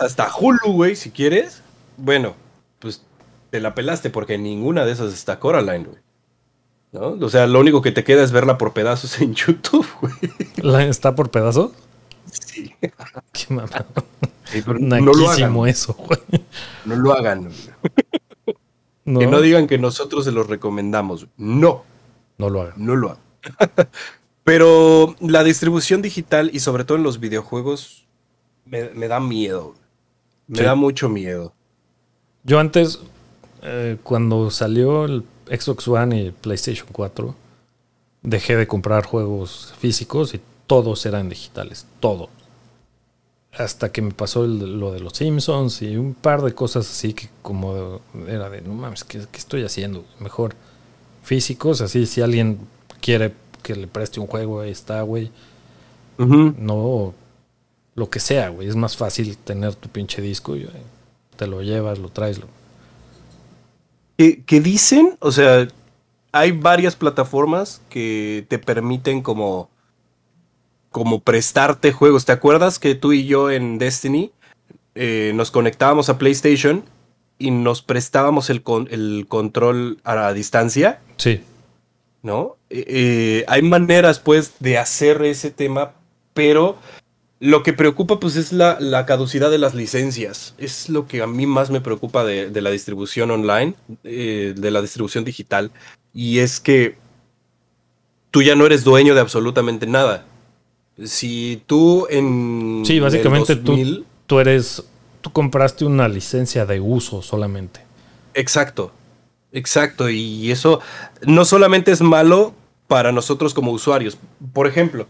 hasta Hulu, güey, si quieres. Bueno, pues te la pelaste porque ninguna de esas está Coraline, güey. ¿No? O sea, lo único que te queda es verla por pedazos en YouTube, güey. ¿La está por pedazos? Sí. Qué no lo hagan. eso, güey. No lo hagan. Que no digan que nosotros se los recomendamos. No. No lo hagan. No lo hagan. Pero la distribución digital y sobre todo en los videojuegos me, da miedo. Me da mucho miedo. Yo antes, eh, cuando salió el Xbox One y PlayStation 4, dejé de comprar juegos físicos y todos eran digitales, todo. Hasta que me pasó lo de los Simpsons y un par de cosas así que como era de, no mames, ¿qué, estoy haciendo? Mejor físicos, así si alguien quiere que le preste un juego, ahí está, güey. No lo que sea, güey. Es más fácil tener tu pinche disco y eh, te lo llevas, lo traes. Lo... ¿Qué, dicen? O sea, hay varias plataformas que te permiten como, como prestarte juegos. ¿Te acuerdas que tú y yo en Destiny eh, nos conectábamos a PlayStation y nos prestábamos el, el control a la distancia? Sí. ¿No? Eh, hay maneras, pues, de hacer ese tema, pero lo que preocupa pues es la, caducidad de las licencias. Es lo que a mí más me preocupa de, la distribución online, eh, de la distribución digital. Y es que tú ya no eres dueño de absolutamente nada. Si tú en... Sí, básicamente tú, tú eres... Tú compraste una licencia de uso solamente. Exacto, exacto. Y eso no solamente es malo para nosotros como usuarios. Por ejemplo,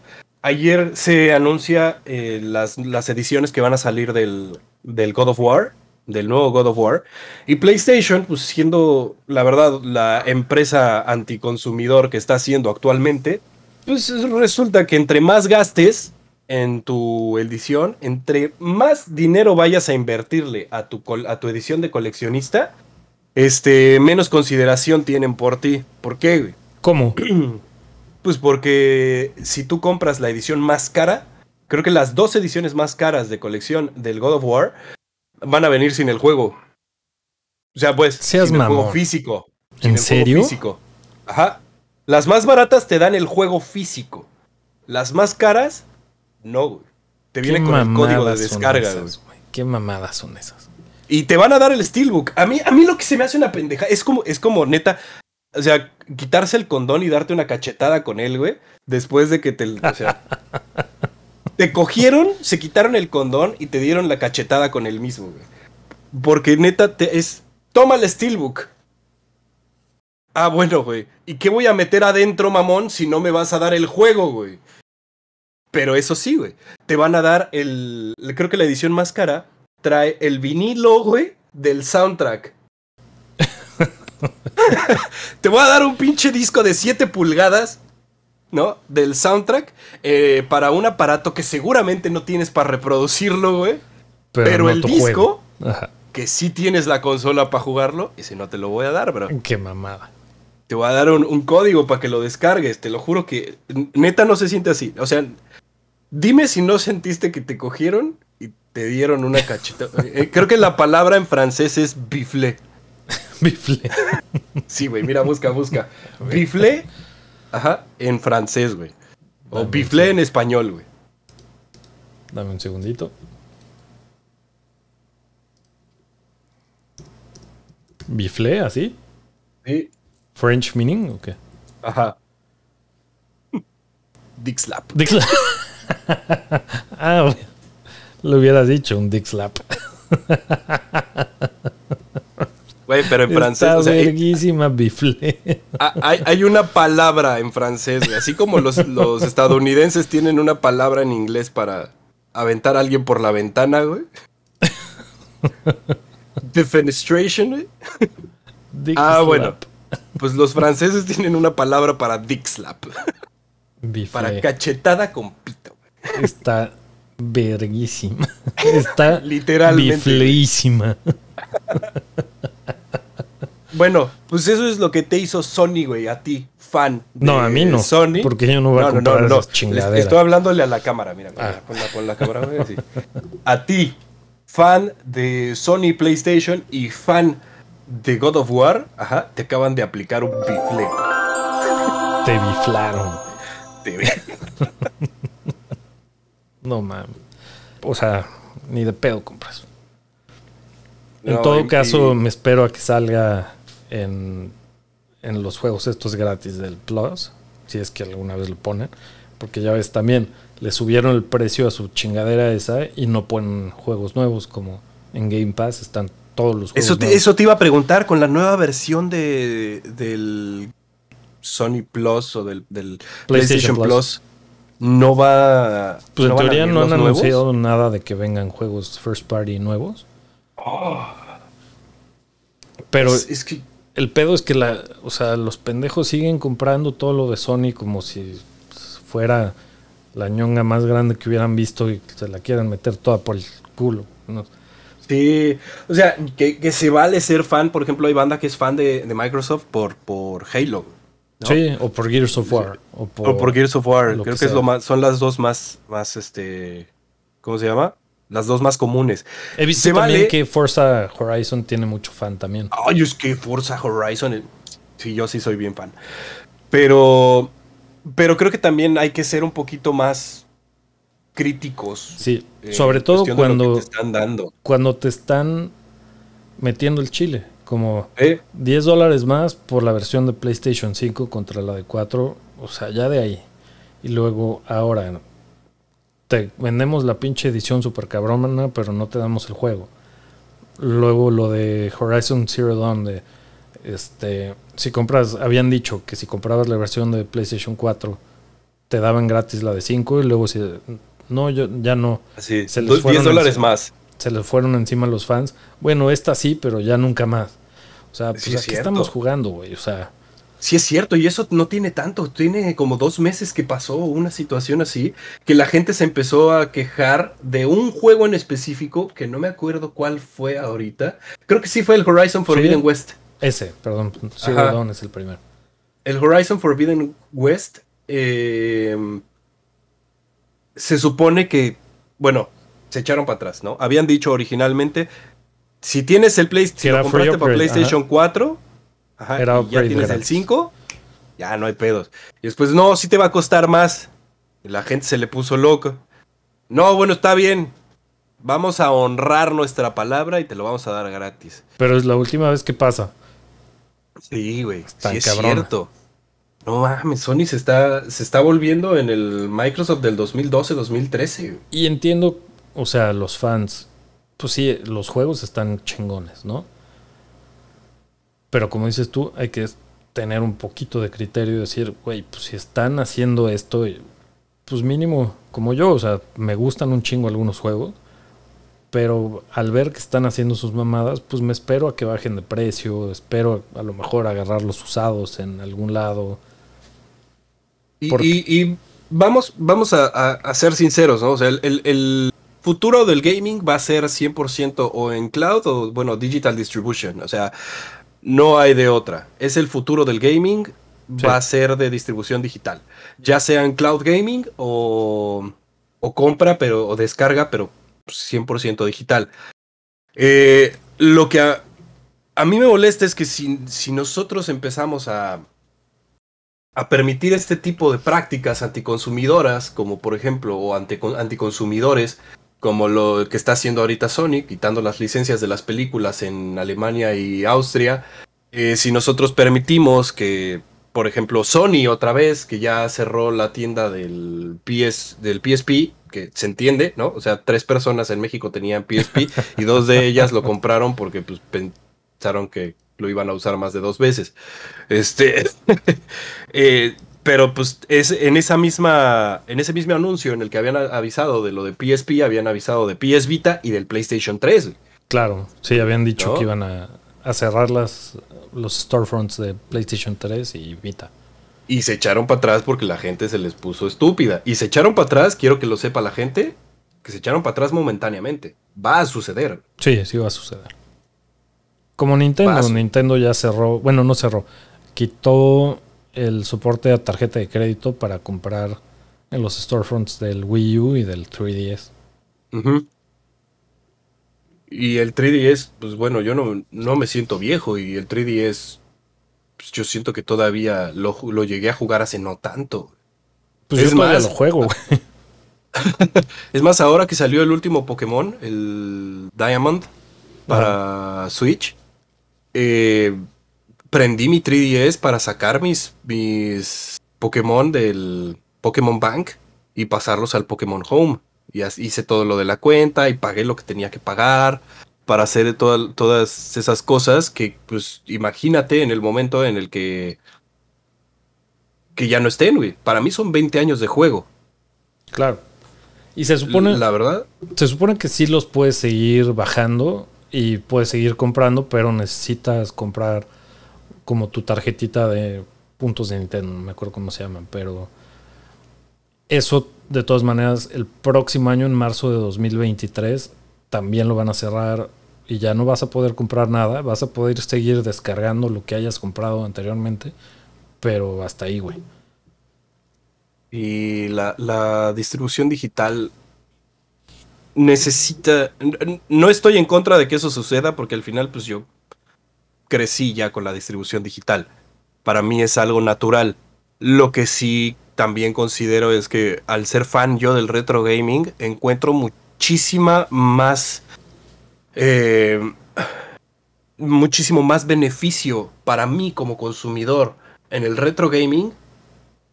Ayer se anuncia eh, las, ediciones que van a salir del, God of War, del nuevo God of War. Y PlayStation, pues siendo la verdad la empresa anticonsumidor que está haciendo actualmente, pues resulta que entre más gastes en tu edición, entre más dinero vayas a invertirle a tu, a tu edición de coleccionista, este, menos consideración tienen por ti. ¿Por qué? ¿Cómo? Pues porque si tú compras la edición más cara, creo que las dos ediciones más caras de colección del God of War van a venir sin el juego. O sea, pues, Seas sin el juego físico. ¿En serio? físico. Ajá. Las más baratas te dan el juego físico. Las más caras, no, Te viene con el código de descarga, Qué mamadas son esas. Y te van a dar el Steelbook. A mí, a mí lo que se me hace una pendeja es como, es como neta. O sea, quitarse el condón y darte una cachetada con él, güey, después de que te... O sea, te cogieron, se quitaron el condón y te dieron la cachetada con el mismo, güey. Porque neta te es... Toma el Steelbook. Ah, bueno, güey. ¿Y qué voy a meter adentro, mamón, si no me vas a dar el juego, güey? Pero eso sí, güey. Te van a dar el. Creo que la edición más cara trae el vinilo, güey, del soundtrack. Te voy a dar un pinche disco de 7 pulgadas, ¿no? Del soundtrack eh, para un aparato que seguramente no tienes para reproducirlo, güey. Pero, el disco, que sí tienes la consola para jugarlo, y si no te lo voy a dar, bro. Qué mamada. Te voy a dar un, código para que lo descargues. Te lo juro que neta no se siente así. O sea, dime si no sentiste que te cogieron y te dieron una cachita, eh, creo que la palabra en francés es bifle. bifle sí, güey, mira, busca, busca. Bifle, ajá, en francés, güey. O bifle en español, güey. Dame un segundito. bifle así? Sí. ¿French meaning o qué? Ajá. Dick slap. ah, lo hubieras dicho, un dick slap. Güey, pero en francés. Está eh, verguísima, bifle. Ah, hay, una palabra en francés, güey. Así como los, estadounidenses tienen una palabra en inglés para aventar a alguien por la ventana, güey. Defenestration, güey. ah, bueno. Pues los franceses tienen una palabra para dick slap. Bifle. Para cachetada con pito, güey. Está verguísima. Está literalmente. Bifleísima. Bueno, pues eso es lo que te hizo Sony, güey, a ti, fan. De no, a mí no. Porque yo no voy a comprar los no, Estoy hablándole a la cámara, mira, con, ah. la, cámara. A ti, fan de Sony PlayStation y fan de God of War, ajá, te acaban de aplicar un bifle. Te biflaron. Te no mames. O sea, ni de pedo compras. en todo caso, me espero a que salga en, los juegos estos gratis del Plus, si es que alguna vez lo ponen, porque ya ves también, le subieron el precio a su chingadera esa y no ponen juegos nuevos como en Game Pass están todos los juegos. Eso te, Eso te iba a preguntar con la nueva versión de, del Sony Plus o del, PlayStation, Plus, No va. Pues en teoría no han anunciado nada de que vengan juegos first party nuevos. Oh. Pero. es que el pedo es que la, o sea, los pendejos siguen comprando todo lo de Sony como si fuera la ñonga más grande que hubieran visto y se la quieran meter toda por el culo. Sí, o sea, que, se vale ser fan. Por ejemplo, hay banda que es fan de, Microsoft por, por Halo. Sí, o por Gears of War. O, por, Gears of War. Creo que, es lo son las dos más, más, este, ¿cómo se llama? las dos más comunes. He visto también que Forza Horizon tiene mucho fan también. Ay, es que Forza Horizon, eh, sí, yo sí soy bien fan. Pero, pero creo que también hay que ser un poquito más críticos. Sí, eh, sobre todo cuando te están dando. Cuando te están metiendo el chile, como 10 dólares más por la versión de PlayStation 5 contra la de 4, o sea, ya de ahí. Y luego ahora vendemos la pinche edición super cabrona, pero no te damos el juego. Luego lo de Horizon Zero Dawn, de, este, si compras, habían dicho que si comprabas la versión de PlayStation 4, te daban gratis la de 5 y luego si, no, yo, ya no. se les 10 dólares más. Se les fueron encima los fans. Bueno, esta sí, pero ya nunca más. O sea, pues aquí estamos jugando, güey. O sea, Sí, es cierto, y eso no tiene tanto, tiene como dos meses que pasó una situación así, que la gente se empezó a quejar de un juego en específico, que no me acuerdo cuál fue ahorita, creo que sí fue el Horizon Forbidden West. Ese, perdón, sí, perdón, es el primero. El Horizon Forbidden West eh, se supone que, bueno, se echaron para atrás, ¿no? Habían dicho originalmente, si tienes el PlayStation, si lo compraste para PlayStation 4, Ajá, ya tienes el 5, ya no hay pedos. Y después, no, si te va a costar más. la gente se le puso loco. No, bueno, está bien. Vamos a honrar nuestra palabra y te lo vamos a dar gratis. Pero es la última vez que pasa. Sí, güey. Sí es cierto. No mames, Sony se está, se está volviendo en el Microsoft del 2012-2013. Y entiendo, o sea, los fans, pues sí, los juegos están chingones, ¿no? Pero como dices tú, hay que tener un poquito de criterio y decir, güey, pues si están haciendo esto, eh, pues mínimo, como yo, o sea, me gustan un chingo algunos juegos, pero al ver que están haciendo sus mamadas, pues me espero a que bajen de precio, espero a lo mejor agarrar los usados en algún lado. Y, y, vamos, vamos a, ser sinceros, ¿no? O sea, el, el futuro del gaming va a ser 100% o en cloud o, bueno, digital distribution. O sea, no hay de otra. Es el futuro del gaming, va a ser de distribución digital. Ya sea en cloud gaming o, o compra pero, o descarga, pero 100% digital. Eh, lo que a, mí me molesta es que si, nosotros empezamos a permitir este tipo de prácticas anticonsumidoras, como por ejemplo, o anticonsumidores, como lo que está haciendo ahorita Sony, quitando las licencias de las películas en Alemania y Austria, eh, si nosotros permitimos que, por ejemplo, Sony otra vez, que ya cerró la tienda del, PS, del PSP, que se entiende, ¿no? O sea, tres personas en México tenían PSP y dos de ellas lo compraron porque pues, pensaron que lo iban a usar más de dos veces. Este, eh, pero pues es en esa misma en ese mismo anuncio en el que habían avisado de lo de PSP habían avisado de PS Vita y del PlayStation 3 claro sí habían dicho que iban a, cerrar los storefronts de PlayStation 3 y Vita y se echaron para atrás porque la gente se les puso estúpida y se echaron para atrás quiero que lo sepa la gente que se echaron para atrás momentáneamente va a suceder sí sí va a suceder como Nintendo Nintendo ya cerró bueno no cerró quitó el soporte a tarjeta de crédito para comprar en los storefronts del Wii U y del 3DS. Y el 3DS, pues bueno, yo no, no, me siento viejo y el 3DS, pues yo siento que todavía lo, lo llegué a jugar hace no tanto. Pues es más, lo juego. es más, ahora que salió el último Pokémon, el Diamond, para Switch, eh, prendí mi 3DS para sacar mis, mis Pokémon del Pokémon Bank y pasarlos al Pokémon Home. Y hice todo lo de la cuenta y pagué lo que tenía que pagar para hacer todas esas cosas que, pues, imagínate en el momento en el que, que ya no estén, güey. Para mí son 20 años de juego. Claro. Y se supone... La verdad. Se supone que sí los puedes seguir bajando y puedes seguir comprando, pero necesitas comprar como tu tarjetita de puntos de Nintendo, no me acuerdo cómo se llaman, pero eso de todas maneras el próximo año, en marzo de 2023, también lo van a cerrar y ya no vas a poder comprar nada, vas a poder seguir descargando lo que hayas comprado anteriormente, pero hasta ahí, güey. Y la, la distribución digital necesita. No estoy en contra de que eso suceda, porque al final, pues yo crecí ya con la distribución digital. Para mí es algo natural. Lo que sí también considero es que al ser fan yo del retro gaming, encuentro muchísima más... Eh, muchísimo más beneficio para mí como consumidor en el retro gaming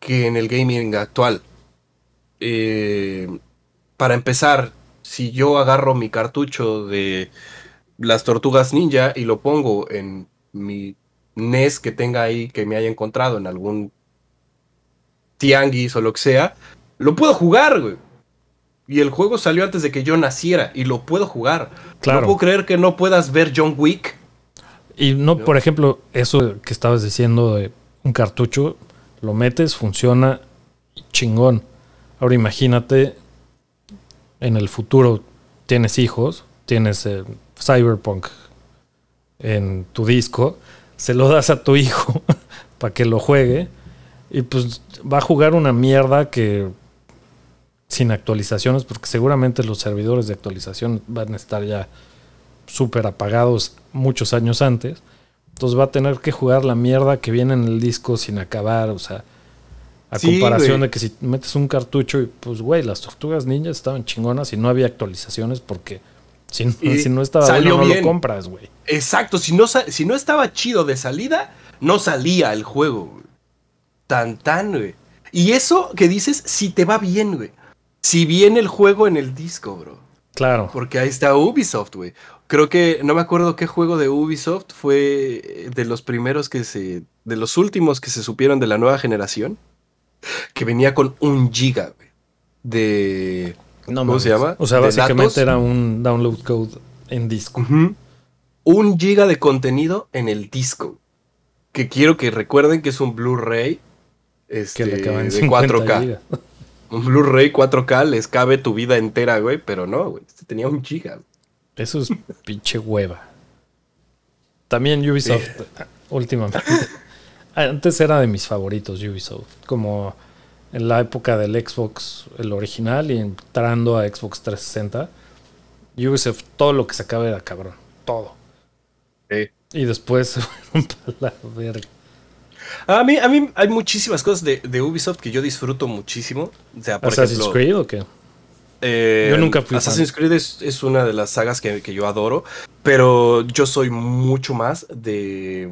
que en el gaming actual. Eh, para empezar, si yo agarro mi cartucho de las tortugas ninja y lo pongo en mi NES que tenga ahí, que me haya encontrado en algún tianguis o lo que sea, lo puedo jugar, güey. Y el juego salió antes de que yo naciera y lo puedo jugar. No puedo creer que no puedas ver John Wick. Y no, por ejemplo, eso que estabas diciendo de un cartucho, lo metes, funciona, chingón. Ahora imagínate, en el futuro tienes hijos, tienes eh, Cyberpunk en tu disco, se lo das a tu hijo para que lo juegue y pues va a jugar una mierda que sin actualizaciones, porque seguramente los servidores de actualización van a estar ya súper apagados muchos años antes. Entonces va a tener que jugar la mierda que viene en el disco sin acabar, o sea, a comparación de que si metes un cartucho y pues, güey, las tortugas ninjas estaban chingonas y no había actualizaciones porque si no, estaba bueno, no lo compras, güey. Exacto, si no, si no estaba chido de salida, no salía el juego. Tan tan, güey. Y eso que dices, si te va bien, güey. Si viene el juego en el disco, bro. Claro. Porque ahí está Ubisoft, güey. Creo que, no me acuerdo qué juego de Ubisoft fue eh, de los primeros que se, de los últimos que se supieron de la nueva generación, que venía con un giga, güey, de no ¿Cómo O sea, básicamente era un download code en disco. Un giga de contenido en el disco. Que quiero que recuerden que es un Blu-ray este, de 4K. Un Blu-ray 4K les cabe tu vida entera, güey. Pero no, güey. Este tenía un giga. Eso es pinche hueva. También Ubisoft, últimamente. Antes era de mis favoritos Ubisoft. Como en la época del Xbox, el original, y entrando a Xbox 360, Ubisoft, todo lo que sacaba era cabrón. Todo. Sí. Y después se fueron para la verga. A mí, a mí hay muchísimas cosas de, Ubisoft que yo disfruto muchísimo. O sea, por ¿Assassin's Creed o qué? Eh, yo nunca fui Assassin's Creed es, una de las sagas que yo adoro, pero yo soy mucho más de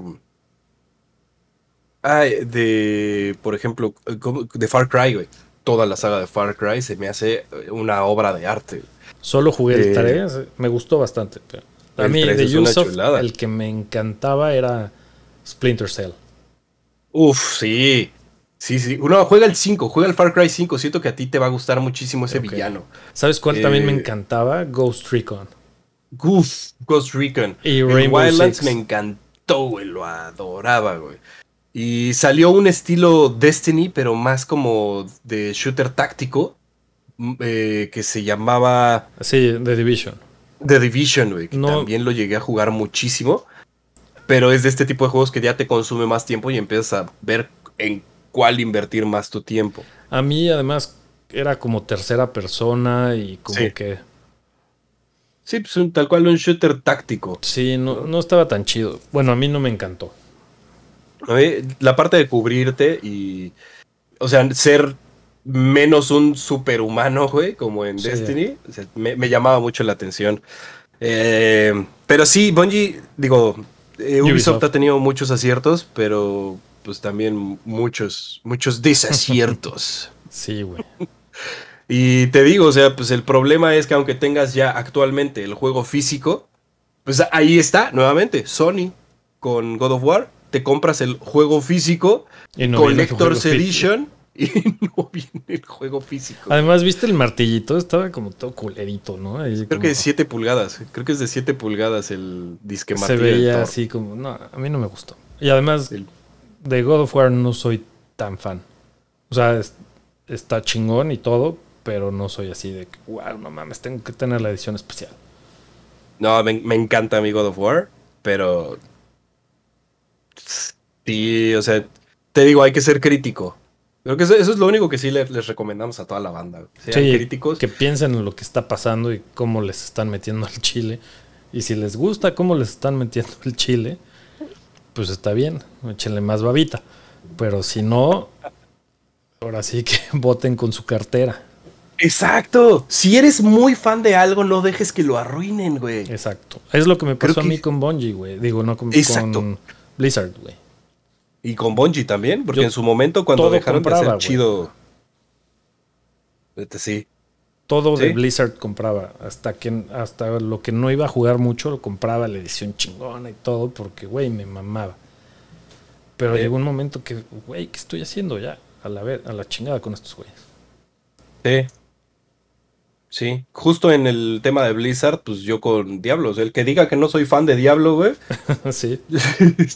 Ah, de, por ejemplo, de Far Cry, güey. Toda la saga de Far Cry se me hace eh, una obra de arte. Solo jugué el 3, eh, me gustó bastante. a mí de el que me encantaba era Splinter Cell. Uf, sí. Sí, sí. uno juega el 5, juega el Far Cry 5. Siento que a ti te va a gustar muchísimo ese villano. ¿Sabes cuál también me eh, encantaba? Ghost Recon. Ghost Recon. Y Wildlands me encantó, güey. Lo adoraba, güey. Y salió un estilo Destiny, pero más como de shooter táctico, mm, eh, que se llamaba... Sí, The Division. The Division, güey, que también lo llegué a jugar muchísimo, pero es de este tipo de juegos que ya te consume más tiempo y empiezas a ver en cuál invertir más tu tiempo. A mí, además, era como tercera persona y como que... Sí, pues tal cual un shooter táctico. Sí, no, no estaba tan chido. Bueno, a mí no me encantó la parte de cubrirte y. O sea, ser menos un superhumano, güey, como en Destiny, me, llamaba mucho la atención. Eh, pero sí, Bungie, digo, eh, Ubisoft, ha tenido muchos aciertos, pero pues también muchos, muchos desaciertos. sí, güey. y te digo, o sea, pues el problema es que aunque tengas ya actualmente el juego físico, pues ahí está, nuevamente, Sony con God of War te compras el juego físico, Collector's Edition. Y no viene el juego físico. Además, ¿viste el martillito? Estaba como todo culerito, ¿no? creo que que de 7 pulgadas. Creo que es de 7 pulgadas el disque Se veía así como... No, a mí no me gustó. Y además, de God of War no soy tan fan. O sea, está chingón y todo, pero no soy así de... Wow, no mames, tengo que tener la edición especial. No, me, me encanta mi God of War, pero Sí, o sea, te digo, hay que ser crítico. Creo que eso, es lo único que sí les, recomendamos a toda la banda. Sean críticos. Que piensen en lo que está pasando y cómo les están metiendo el chile. Y si les gusta cómo les están metiendo el chile, pues está bien, échenle más babita. Pero si no, ahora sí que voten con su cartera. Exacto. Si eres muy fan de algo, no dejes que lo arruinen, güey. Exacto. Es lo que me pasó a mí con Bungie, güey. Digo, no con, con Blizzard, güey. Y con Bungie también, porque en su momento cuando dejaron de ser chido... Este, sí. Todo de Blizzard compraba. Hasta, que, hasta lo que no iba a jugar mucho lo compraba la edición chingona y todo, porque, güey, me mamaba. Pero llegó un momento que, güey, ¿qué estoy haciendo ya? A la, ver, a la chingada con estos güeyes. Sí. Sí, justo en el tema de Blizzard, pues yo con Diablos. El que diga que no soy fan de Diablo, güey. sí.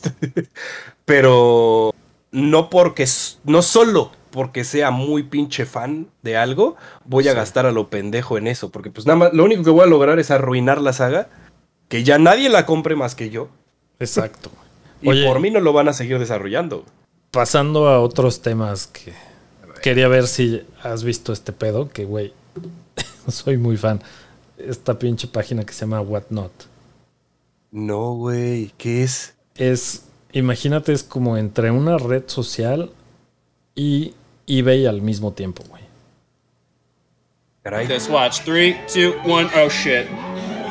Pero no porque, no solo porque sea muy pinche fan de algo, voy a gastar a lo pendejo en eso. Porque pues nada más, lo único que voy a lograr es arruinar la saga, que ya nadie la compre más que yo. Exacto. y por mí no lo van a seguir desarrollando. Pasando a otros temas que quería ver si has visto este pedo, que güey soy muy fan. Esta pinche página que se llama Whatnot. No, güey, ¿qué es? Es, imagínate, es como entre una red social y eBay al mismo tiempo, güey. oh shit.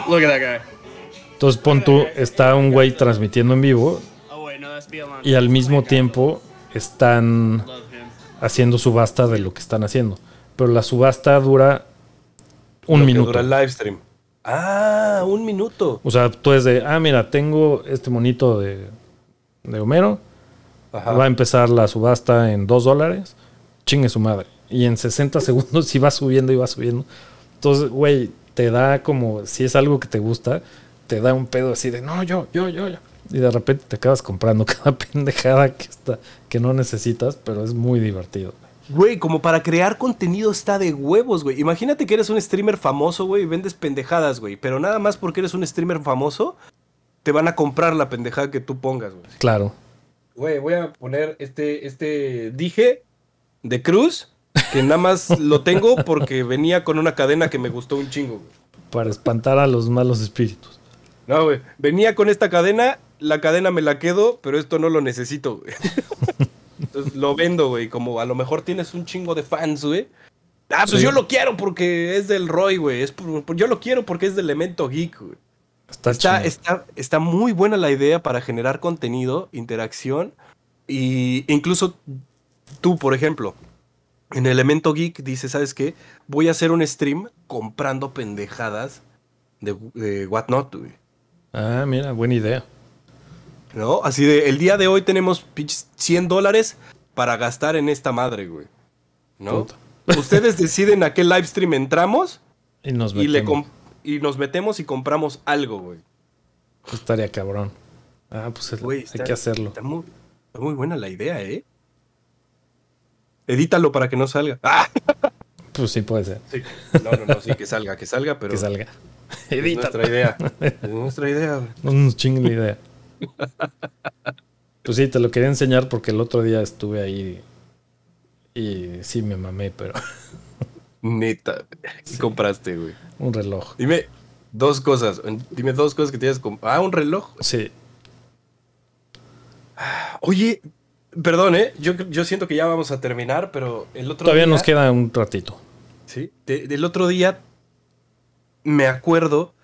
Look at that guy. Entonces pon tú, está un güey transmitiendo en vivo oh, y al mismo tiempo están haciendo subasta de lo que están haciendo. Pero la subasta dura un minuto. el live stream. Ah, un minuto. O sea, tú es de, ah, mira, tengo este monito de, Homero. Ajá. Va a empezar la subasta en dos dólares. Chingue su madre. Y en 60 segundos va subiendo y va subiendo. Entonces, güey, te da como, si es algo que te gusta, te da un pedo así de, no, yo, yo, yo, yo. Y de repente te acabas comprando cada pendejada que, está, que no necesitas, pero es muy divertido. Güey, como para crear contenido está de huevos, güey. Imagínate que eres un streamer famoso, güey, y vendes pendejadas, güey. Pero nada más porque eres un streamer famoso, te van a comprar la pendejada que tú pongas, güey. Claro. Güey, voy a poner este, este dije de Cruz, que nada más lo tengo porque venía con una cadena que me gustó un chingo, güey. Para espantar a los malos espíritus. No, güey. Venía con esta cadena, la cadena me la quedo, pero esto no lo necesito, güey. lo vendo, güey. Como a lo mejor tienes un chingo de fans, güey. Ah, pues yo lo quiero porque es del Roy, güey. yo lo quiero porque es del elemento geek, güey. Está, está, está, muy buena la idea para generar contenido, interacción. Y incluso tú, por ejemplo, en Elemento Geek dices, ¿sabes qué? Voy a hacer un stream comprando pendejadas de, de Whatnot, güey. Ah, mira, buena idea. ¿No? Así de, el día de hoy tenemos 100 dólares para gastar en esta madre, güey. ¿No? Ustedes deciden a qué live stream entramos y nos metemos y, compramos algo, güey. Estaría cabrón. Ah, pues hay que hacerlo. Está muy, buena la idea, ¿eh? Edítalo para que no salga. Ah. Pues sí, puede ser. No, no, no, sí, que salga, que salga, pero. Que salga. Edítalo. Es nuestra idea. Es nuestra idea, güey. No nos chingue la idea. Pues sí, te lo quería enseñar porque el otro día estuve ahí y, sí me mamé, pero. Neta, ¿qué compraste, güey? Un reloj. Dime dos cosas. Dime dos cosas que tienes. Ah, un reloj. Sí. Ah, oye, perdón, ¿eh? Yo, yo siento que ya vamos a terminar, pero el otro Todavía nos queda un ratito. Sí. del otro día me acuerdo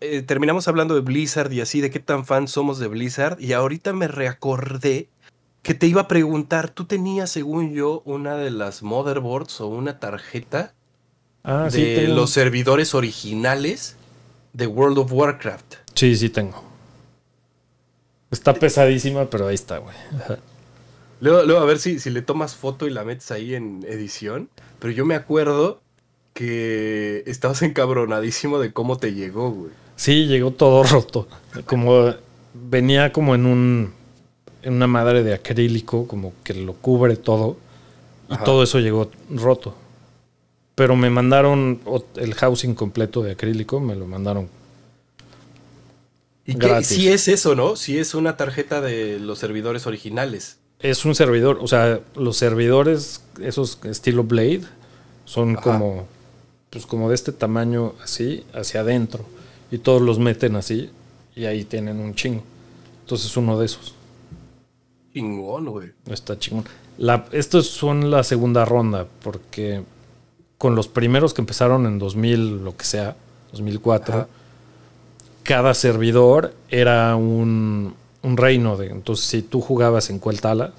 eh, terminamos hablando de Blizzard y así, de qué tan fan somos de Blizzard. Y ahorita me reacordé que te iba a preguntar, tú tenías, según yo, una de las motherboards o una tarjeta ah, de los servidores originales de World of Warcraft. Sí, sí tengo. Está eh, pesadísima, pero ahí está, güey. Luego, a ver si, si le tomas foto y la metes ahí en edición. Pero yo me acuerdo que estabas encabronadísimo de cómo te llegó, güey. Sí, llegó todo roto. Como venía como en un en una madre de acrílico, como que lo cubre todo. Y todo eso llegó roto. Pero me mandaron el housing completo de acrílico, me lo mandaron. Y si es eso, ¿no? Si es una tarjeta de los servidores originales. Es un servidor, o sea, los servidores, esos estilo Blade, son como pues como de este tamaño así, hacia adentro. Y todos los meten así y ahí tienen un chingo. Entonces uno de esos. Chingón, güey. Está chingón. La, estos son la segunda ronda porque con los primeros que empezaron en 2000, lo que sea, 2004, cada servidor era un, reino. De, entonces si tú jugabas en Cueltalas,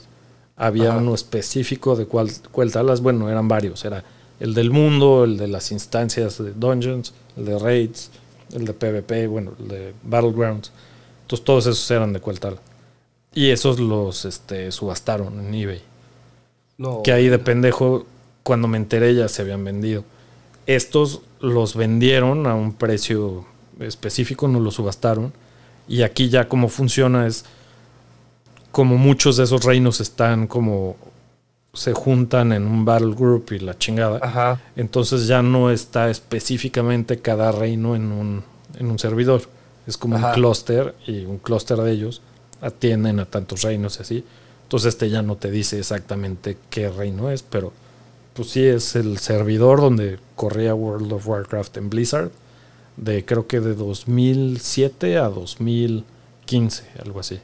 había uno específico de Cueltalas. Bueno, eran varios. Era el del mundo, el de las instancias de dungeons, el de raids, el de PvP, bueno, el de Battlegrounds. Entonces todos esos eran de cual tal. Y esos los este, subastaron en eBay. Que ahí de pendejo, cuando me enteré ya se habían vendido. Estos los vendieron a un precio específico, no los subastaron. Y aquí ya como funciona es como muchos de esos reinos están como se juntan en un battle group y la chingada. Entonces ya no está específicamente cada reino en un, en un servidor. Es como un clúster y un clúster de ellos atienden a tantos reinos y así. Entonces este ya no te dice exactamente qué reino es, pero pues sí es el servidor donde corría World of Warcraft en Blizzard de creo que de 2007 a 2015, algo así.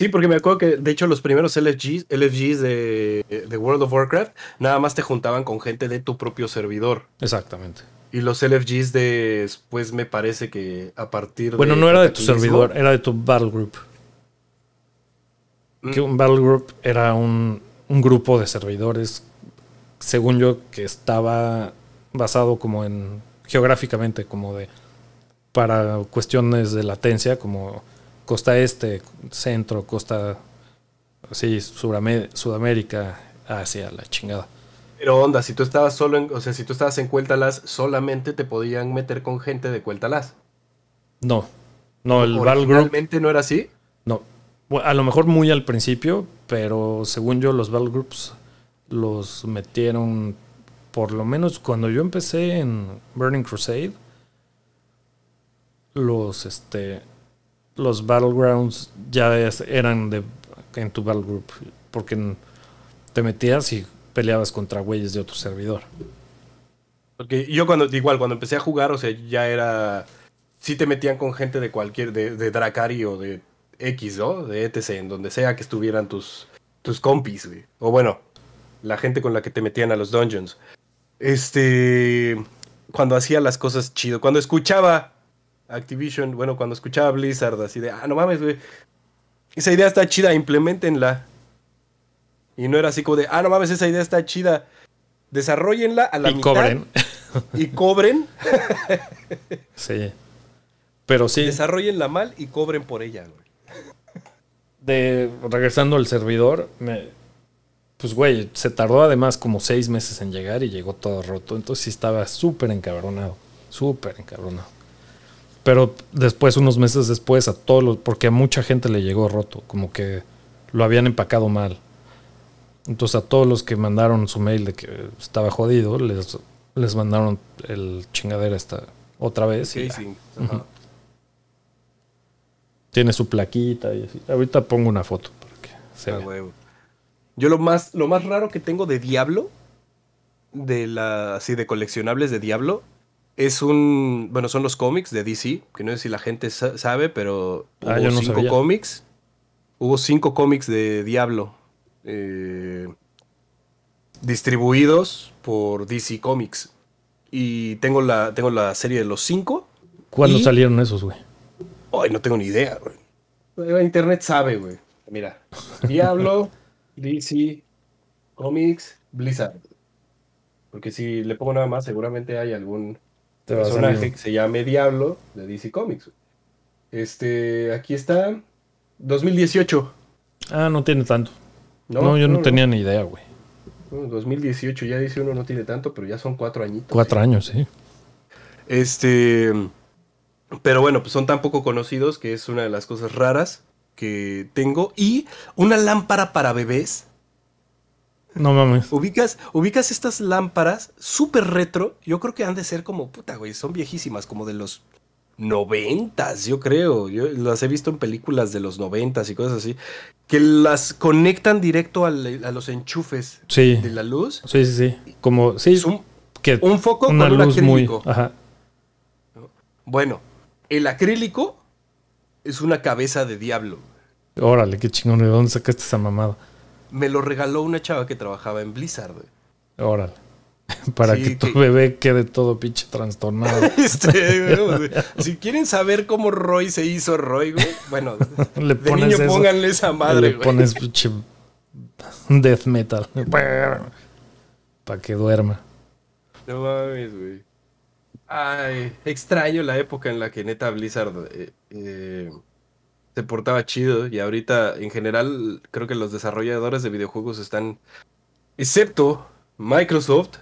Sí, porque me acuerdo que, de hecho, los primeros LFGs, de, World of Warcraft nada más te juntaban con gente de tu propio servidor. Exactamente. Y los LFGs de después me parece que a partir bueno, de. Bueno, no era de tu servidor, era de tu Battle Group. Mm. Que un Battle Group era un, un grupo de servidores, según yo, que estaba basado como en. geográficamente, como de. para cuestiones de latencia, como costa este, centro, costa, sí, Sudamérica, hacia la chingada. Pero onda, si tú estabas solo en, o sea, si tú estabas en Cuéltalas, solamente te podían meter con gente de Cuéltalas. No, no, el Realmente no era así? No, a lo mejor muy al principio, pero según yo los Battle Groups los metieron, por lo menos cuando yo empecé en Burning Crusade, los, este, los battlegrounds ya eran de, en tu Battlegroup. porque te metías y peleabas contra güeyes de otro servidor. Porque yo cuando, igual, cuando empecé a jugar, o sea, ya era... Si te metían con gente de cualquier, de, de Dracari o de X, ¿no? De ETC, en donde sea que estuvieran tus, tus compis, güey. O bueno, la gente con la que te metían a los dungeons. Este... Cuando hacía las cosas chido, cuando escuchaba Activision, bueno, cuando escuchaba Blizzard, así de, ah, no mames, güey. Esa idea está chida, implementenla. Y no era así como de, ah, no mames, esa idea está chida. Desarrollenla a la Y cobren. Y cobren. sí. Pero sí. Desarrollenla mal y cobren por ella, güey. De, regresando al servidor, me, pues güey, se tardó además como seis meses en llegar y llegó todo roto. Entonces sí estaba súper encabronado. Súper encabronado. Pero después, unos meses después, a todos los, porque a mucha gente le llegó roto, como que lo habían empacado mal. Entonces a todos los que mandaron su mail de que estaba jodido, les, les mandaron el chingadera esta otra vez. Y sí. Tiene su plaquita y así. Ahorita pongo una foto para se Yo lo más, lo más raro que tengo de Diablo, de la, así de coleccionables de Diablo, es un. Bueno, son los cómics de DC, que no sé si la gente sabe, pero ah, no cinco cómics. Hubo cinco cómics de Diablo. Eh, distribuidos por DC Comics. Y tengo la, tengo la serie de los cinco. ¿Cuándo salieron esos, güey? Ay, no tengo ni idea, güey. Internet sabe, güey. Mira. Diablo, DC, Comics, Blizzard. Porque si le pongo nada más, seguramente hay algún personaje que se llame Diablo de DC Comics. Este, aquí está 2018. Ah, no tiene tanto. No, yo no, tenía ni idea, güey. 2018, ya dice uno, no tiene tanto, pero ya son cuatro añitos. Cuatro años, sí. Este. Pero bueno, pues son tan poco conocidos que es una de las cosas raras que tengo. Y una lámpara para bebés no mames. Ubicas, ubicas estas lámparas súper retro. Yo creo que han de ser como, puta, güey, son viejísimas, como de los noventas, yo creo. Yo las he visto en películas de los noventas y cosas así. Que las conectan directo a los enchufes de la luz. Sí, sí, sí. Como, sí. Un, un foco con acrílico. Bueno, el acrílico es una cabeza de diablo. Órale, qué chingón. ¿De dónde sacaste esa mamada? me lo regaló una chava que trabajaba en Blizzard, güey. Órale. Para que tu bebé quede todo pinche trastornado. Este, si quieren saber cómo Roy se hizo Roy, güey, bueno, le pones niño pónganle esa madre, le pones pinche death metal. Para que duerma. No mames, güey. Ay, extraño la época en la que neta Blizzard eh, eh, se portaba chido y ahorita en general creo que los desarrolladores de videojuegos están, excepto Microsoft,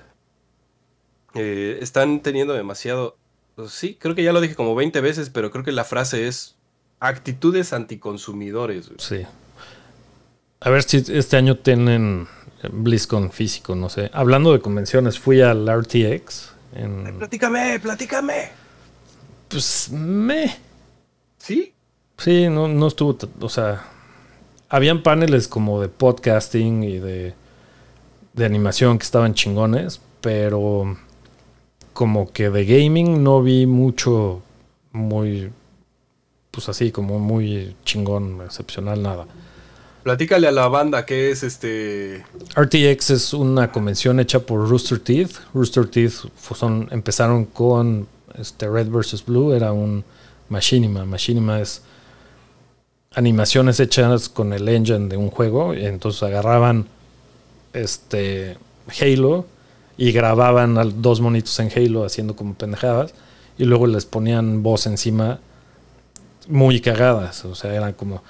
eh, están teniendo demasiado... Pues sí, creo que ya lo dije como 20 veces, pero creo que la frase es actitudes anticonsumidores. Sí. A ver si este año tienen BlizzCon físico, no sé. Hablando de convenciones, fui al RTX. En... platícame, platícame. Pues me. ¿Sí? Sí, no, no estuvo, o sea, habían paneles como de podcasting y de, animación que estaban chingones, pero como que de gaming no vi mucho muy, pues así, como muy chingón, excepcional, nada. Platícale a la banda que es este. RTX es una convención hecha por Rooster Teeth. Rooster Teeth son, empezaron con este Red vs. Blue, era un Machinima. Machinima es animaciones hechas con el engine de un juego. Y entonces agarraban este Halo y grababan a dos monitos en Halo haciendo como pendejadas. Y luego les ponían voz encima muy cagadas. O sea, eran como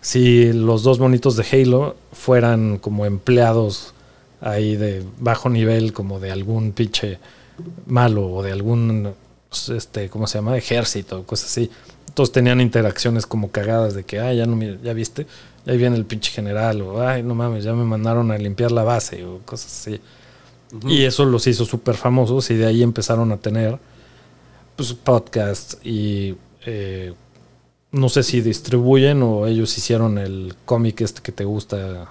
si los dos monitos de Halo fueran como empleados ahí de bajo nivel, como de algún pinche malo o de algún, este, ¿cómo se llama? Ejército, cosas así todos tenían interacciones como cagadas de que, ah, ya no ya viste, ahí viene el pinche general, o ay, no mames, ya me mandaron a limpiar la base, o cosas así. Y eso los hizo súper famosos y de ahí empezaron a tener pues, podcasts y eh, no sé si distribuyen o ellos hicieron el cómic este que te gusta.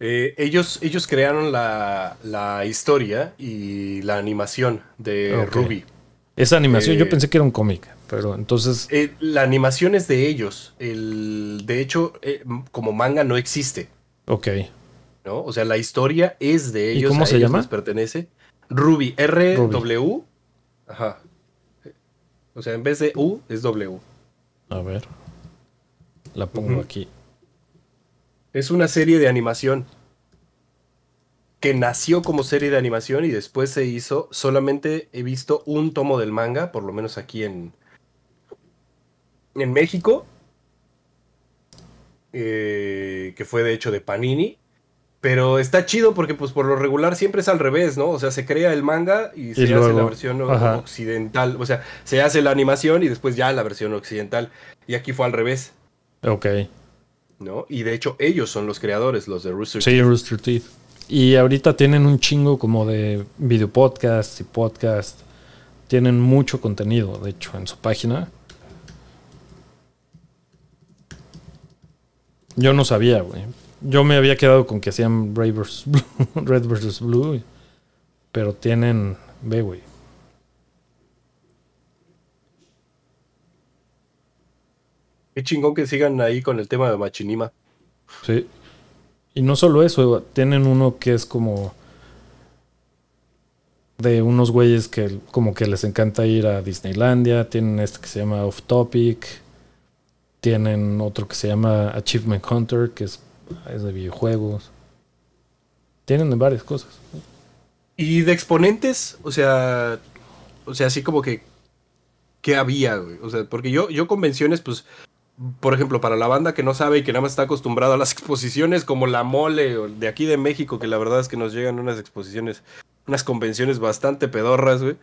Eh, ellos, ellos crearon la, historia y la animación de Ruby. Esa animación, yo eh, pensé que era un cómic, pero entonces... Eh, la animación es de ellos. El, de hecho, eh, como manga no existe. Ok. ¿No? O sea, la historia es de ellos. cómo a se ellos llama? pertenece. Ruby, R-W. Ajá. O sea, en vez de U es W. A ver. La pongo aquí. Es una serie de animación que nació como serie de animación y después se hizo. Solamente he visto un tomo del manga, por lo menos aquí en, en México, eh, que fue de hecho de Panini. Pero está chido porque pues por lo regular siempre es al revés, ¿no? O sea, se crea el manga y, se hace la versión occidental. O sea, se hace la animación y después ya la versión occidental. Y aquí fue al revés. Ok. ¿No? Y de hecho ellos son los creadores, los de Rooster Rooster Teeth. Y ahorita tienen un chingo como de video podcast y podcast. Tienen mucho contenido, de hecho, en su página. Yo no sabía, güey. Yo me había quedado con que hacían Red vs. Blue. Pero tienen. Ve, güey. Qué chingón que sigan ahí con el tema de Machinima. Sí. Y no solo eso, tienen uno que es como de unos güeyes que como que les encanta ir a Disneylandia, tienen este que se llama Off Topic, tienen otro que se llama Achievement Hunter, que es, de videojuegos. Tienen varias cosas. Y de exponentes, o sea, o sea, así como que qué había, güey. O sea, porque yo, yo convenciones, pues, por ejemplo, para la banda que no sabe y que nada más está acostumbrado a las exposiciones como la mole o de aquí de México, que la verdad es que nos llegan unas exposiciones, unas convenciones bastante pedorras, güey.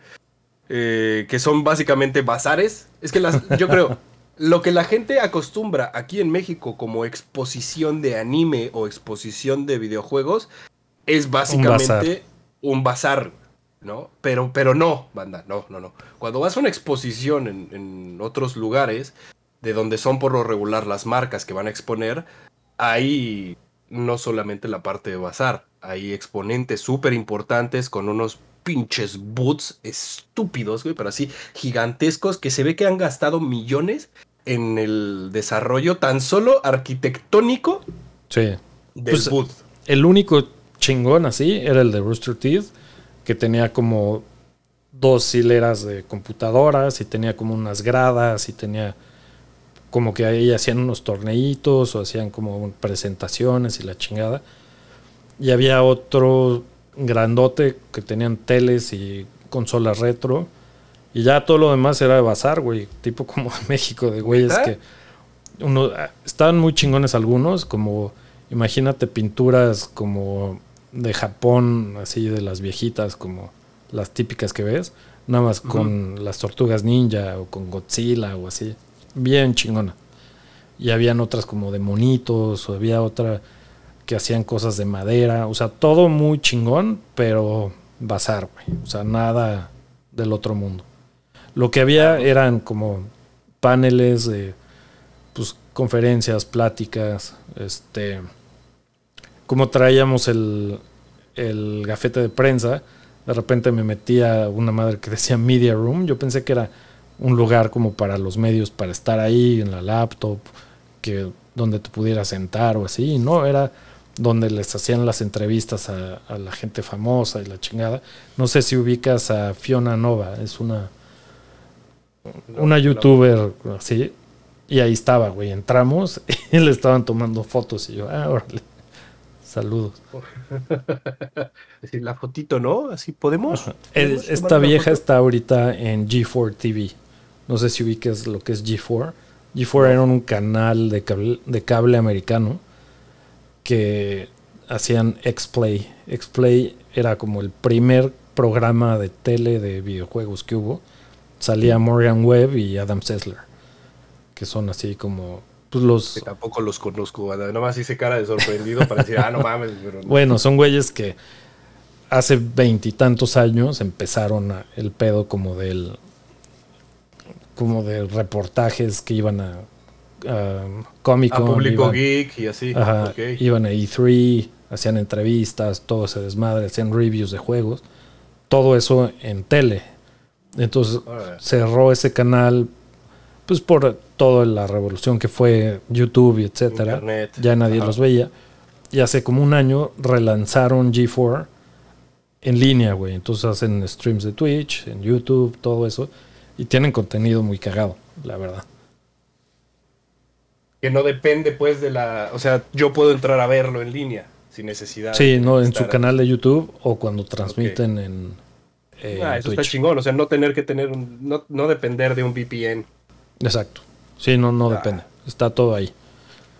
Eh, que son básicamente bazares. Es que las, yo creo, lo que la gente acostumbra aquí en México como exposición de anime o exposición de videojuegos es básicamente un bazar, ¿no? Pero, pero no, banda, no, no, no. Cuando vas a una exposición en, en otros lugares, de donde son por lo regular las marcas que van a exponer, hay no solamente la parte de bazar, hay exponentes súper importantes con unos pinches boots estúpidos, güey, pero así gigantescos que se ve que han gastado millones en el desarrollo tan solo arquitectónico sí. del pues, El único chingón así era el de Rooster Teeth, que tenía como dos hileras de computadoras y tenía como unas gradas y tenía como que ahí hacían unos torneitos o hacían como presentaciones y la chingada. Y había otro grandote que tenían teles y consolas retro. Y ya todo lo demás era de bazar, güey. Tipo como México, de güeyes que. Uno, ah, estaban muy chingones algunos, como. Imagínate pinturas como de Japón, así de las viejitas, como las típicas que ves. Nada más con las tortugas ninja o con Godzilla o así bien chingona. Y habían otras como de monitos, o había otra que hacían cosas de madera. O sea, todo muy chingón, pero bazar, güey. O sea, nada del otro mundo. Lo que había eran como paneles de pues, conferencias, pláticas, este. Como traíamos el, el gafete de prensa, de repente me metía una madre que decía Media Room. Yo pensé que era un lugar como para los medios, para estar ahí en la laptop, que donde te pudieras sentar o así, ¿no? Era donde les hacían las entrevistas a, la gente famosa y la chingada. No sé si ubicas a Fiona Nova, es una, una youtuber así. Y ahí estaba, güey. Entramos y le estaban tomando fotos y yo, ah, órale. Saludos. la fotito, ¿no? Así ¿Podemos Esta vieja está ahorita en G4 TV. No sé si ubiques lo que es G4. G4 era un canal de cable, de cable americano que hacían X-Play. X-Play era como el primer programa de tele de videojuegos que hubo. Salía Morgan Webb y Adam Sessler, que son así como pues, los... tampoco los conozco, nomás hice cara de sorprendido para decir, ah, no mames. Bueno, son güeyes que hace veintitantos años empezaron el pedo como del, como de reportajes que iban a, a A público geek y así. Iban a E3, hacían entrevistas, todo ese desmadre, hacían reviews de juegos. Todo eso en tele. Entonces cerró ese canal, pues por toda la revolución que fue YouTube y etcétera. Ya nadie los veía. Y hace como un año relanzaron G4 en línea, güey. Entonces hacen streams de Twitch, en YouTube, todo eso. Y tienen contenido muy cagado, la verdad. Que no depende, pues, de la. O sea, yo puedo entrar a verlo en línea, sin necesidad. Sí, no, en su canal de YouTube o cuando transmiten eh, ah, en. eso está chingón. O sea, no tener que tener. Un, no, depender de un VPN. Exacto. Sí, no, no ah. depende. Está todo ahí.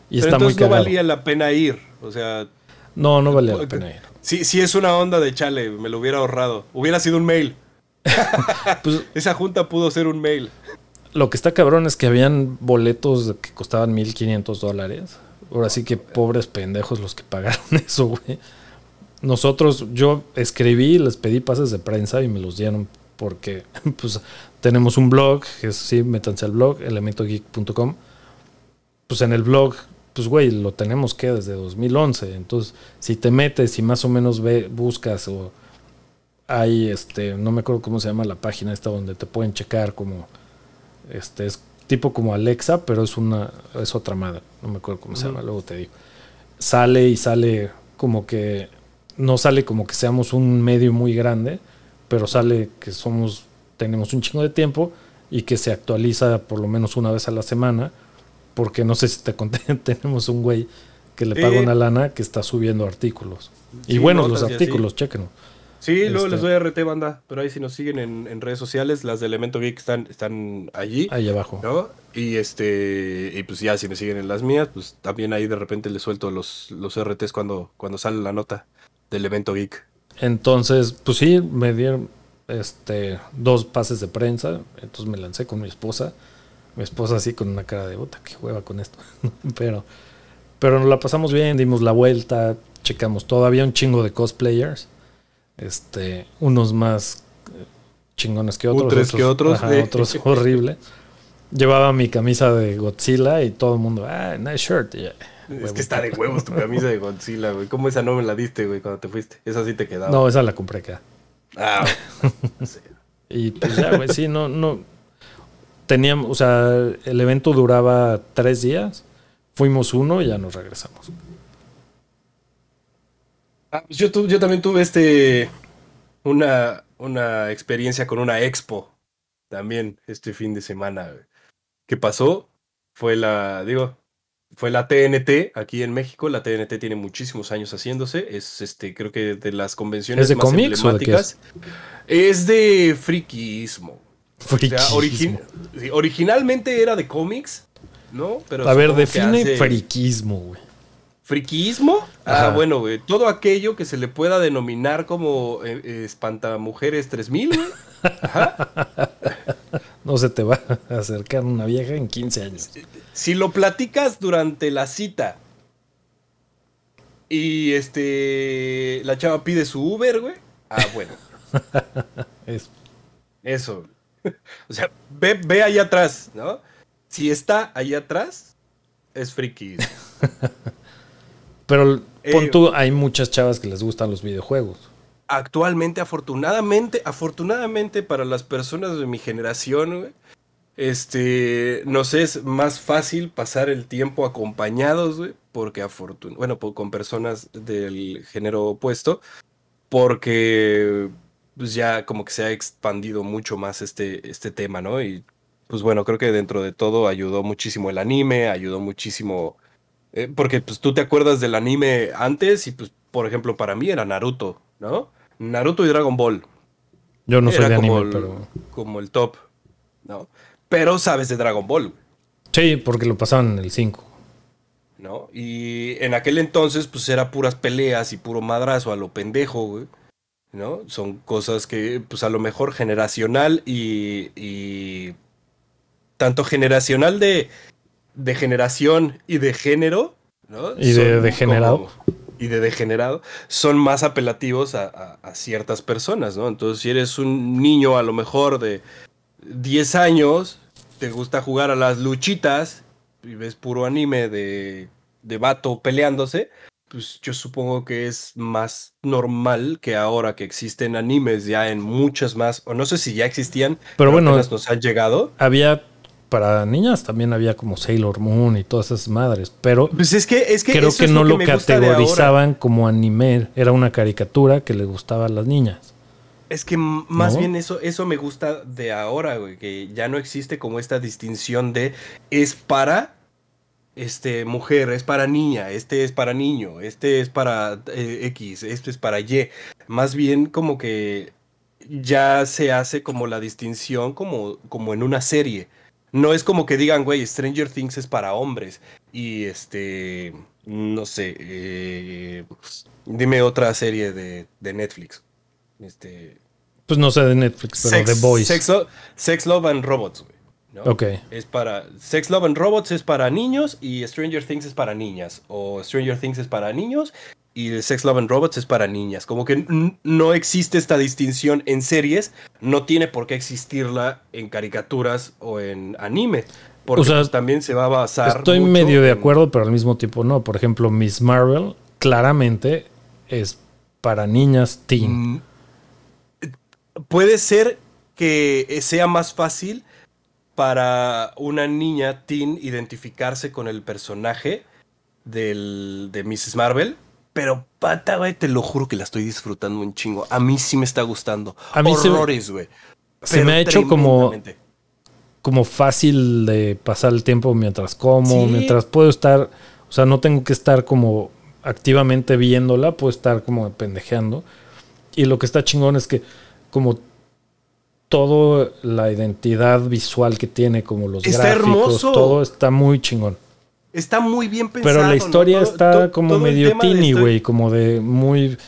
Y está muy no valía la pena ir. O sea. No, no valía pues, la pena ir. Sí, sí es una onda de chale, me lo hubiera ahorrado. Hubiera sido un mail. pues, Esa junta pudo ser un mail. Lo que está cabrón es que habían boletos que costaban 1.500 dólares. Ahora sí que pobres pendejos los que pagaron eso, güey. Nosotros, yo escribí, les pedí pases de prensa y me los dieron porque pues tenemos un blog, que sí, métanse al blog, elementogeek.com. Pues en el blog, pues güey, lo tenemos que desde 2011. Entonces, si te metes y más o menos buscas o hay este, no me acuerdo cómo se llama la página esta donde te pueden checar como este es tipo como Alexa, pero es una es otra madre, no me acuerdo cómo se llama, luego te digo. Sale y sale como que no sale como que seamos un medio muy grande, pero sale que somos tenemos un chingo de tiempo y que se actualiza por lo menos una vez a la semana, porque no sé si te conté, tenemos un güey que le paga eh, una lana que está subiendo artículos. y bueno los artículos, chequenos Sí, luego les este. doy RT, banda. Pero ahí si nos siguen en, redes sociales, las de Elemento Geek están, están allí. Ahí abajo. Y este y pues ya si me siguen en las mías, pues también ahí de repente les suelto los, los RTs cuando, cuando sale la nota del Elemento Geek. Entonces, pues sí, me dieron este, dos pases de prensa. Entonces me lancé con mi esposa. Mi esposa así con una cara de bota, qué hueva con esto. pero, pero nos la pasamos bien, dimos la vuelta, checamos todavía un chingo de cosplayers. Este, unos más eh, chingones que otros. otros que otros. horrible. Llevaba mi camisa de Godzilla y todo el mundo, ah, nice shirt. Es que está de huevos tu camisa de Godzilla, güey. ¿Cómo esa no me la diste, güey, cuando te fuiste? Esa sí te quedaba. No, esa la compré acá. Ah, sí. Y pues ya, güey, sí, no, no. Teníamos, o sea, el evento duraba tres días. Fuimos uno y ya nos regresamos. Ah, pues yo, yo también tuve este una, una experiencia con una expo también este fin de semana. ¿Qué pasó? Fue la, digo, fue la TNT aquí en México. La TNT tiene muchísimos años haciéndose. Es este, creo que de las convenciones ¿Es de más emblemáticas. es? de friquismo. O originalmente era de cómics, ¿no? Pero A ver, define friquismo, güey. Friquismo. Ah, bueno, güey. Todo aquello que se le pueda denominar como eh, eh, espantamujeres 3000, güey. No se te va a acercar una vieja en 15 años. Si lo platicas durante la cita y este la chava pide su Uber, güey. Ah, bueno. Eso. Eso. O sea, ve, ve allá atrás, ¿no? Si está ahí atrás, es friki. Pero eh, pon tú, hay muchas chavas que les gustan los videojuegos. Actualmente, afortunadamente, afortunadamente para las personas de mi generación, güey, este, nos es más fácil pasar el tiempo acompañados, porque bueno, con personas del género opuesto, porque pues ya como que se ha expandido mucho más este, este tema, ¿no? Y pues bueno, creo que dentro de todo ayudó muchísimo el anime, ayudó muchísimo eh, porque pues tú te acuerdas del anime antes y pues, por ejemplo, para mí era Naruto, ¿no? Naruto y Dragon Ball. Yo no soy de como anime, pero... Como el top, ¿no? Pero sabes de Dragon Ball. Sí, porque lo pasaban en el 5. ¿No? Y en aquel entonces, pues era puras peleas y puro madrazo a lo pendejo, ¿No? Son cosas que, pues a lo mejor generacional y. y tanto generacional de de generación y de género, ¿no? Y de degenerado. y de degenerado, son más apelativos a, ciertas personas, ¿no? Entonces, si eres un niño a lo mejor de 10 años, te gusta jugar a las luchitas y ves puro anime de, de vato peleándose, pues yo supongo que es más normal que ahora que existen animes ya en muchas más, o no sé si ya existían, pero, pero bueno, nos han llegado. Había para niñas también había como Sailor Moon y todas esas madres, pero pues es que, creo que no lo, categorizaban como anime, era una caricatura que le gustaba a las niñas. Es que más bien eso, eso me gusta de ahora, que ya no existe como esta distinción de es para este mujer, es para niña, este es para niño, este es para eh, X, este es para Y. Más bien como que ya se hace como la distinción como, como en una serie. No es como que digan, güey, Stranger Things es para hombres. Y este, no sé, eh, dime otra serie de, Netflix. Este, pues no sé de Netflix, pero de Boys. Sex, Sex, Love and Robots, güey. Es para. Sex, Love and Robots es para niños y Stranger Things es para niñas. O Stranger Things es para niños y Sex, Love and Robots es para niñas. Como que no existe esta distinción en series, no tiene por qué existirla en caricaturas o en anime. Porque o pues, también se va a basar. Estoy medio de acuerdo, pero al mismo tiempo no. Por ejemplo, Miss Marvel claramente es para niñas teen. Mm, eh, puede ser que sea más fácil para una niña teen identificarse con el personaje del, de Mrs. Marvel. Pero pata, güey, te lo juro que la estoy disfrutando un chingo. A mí sí me está gustando. A mí Horrores, güey. Se, me ha hecho como, como fácil de pasar el tiempo mientras como, mientras puedo estar. O sea, no tengo que estar como activamente viéndola, puedo estar como pendejeando. Y lo que está chingón es que como todo la identidad visual que tiene, como los gráficos, todo está muy chingón. Está muy bien pensado. Pero la historia está como medio tini, güey, como de muy...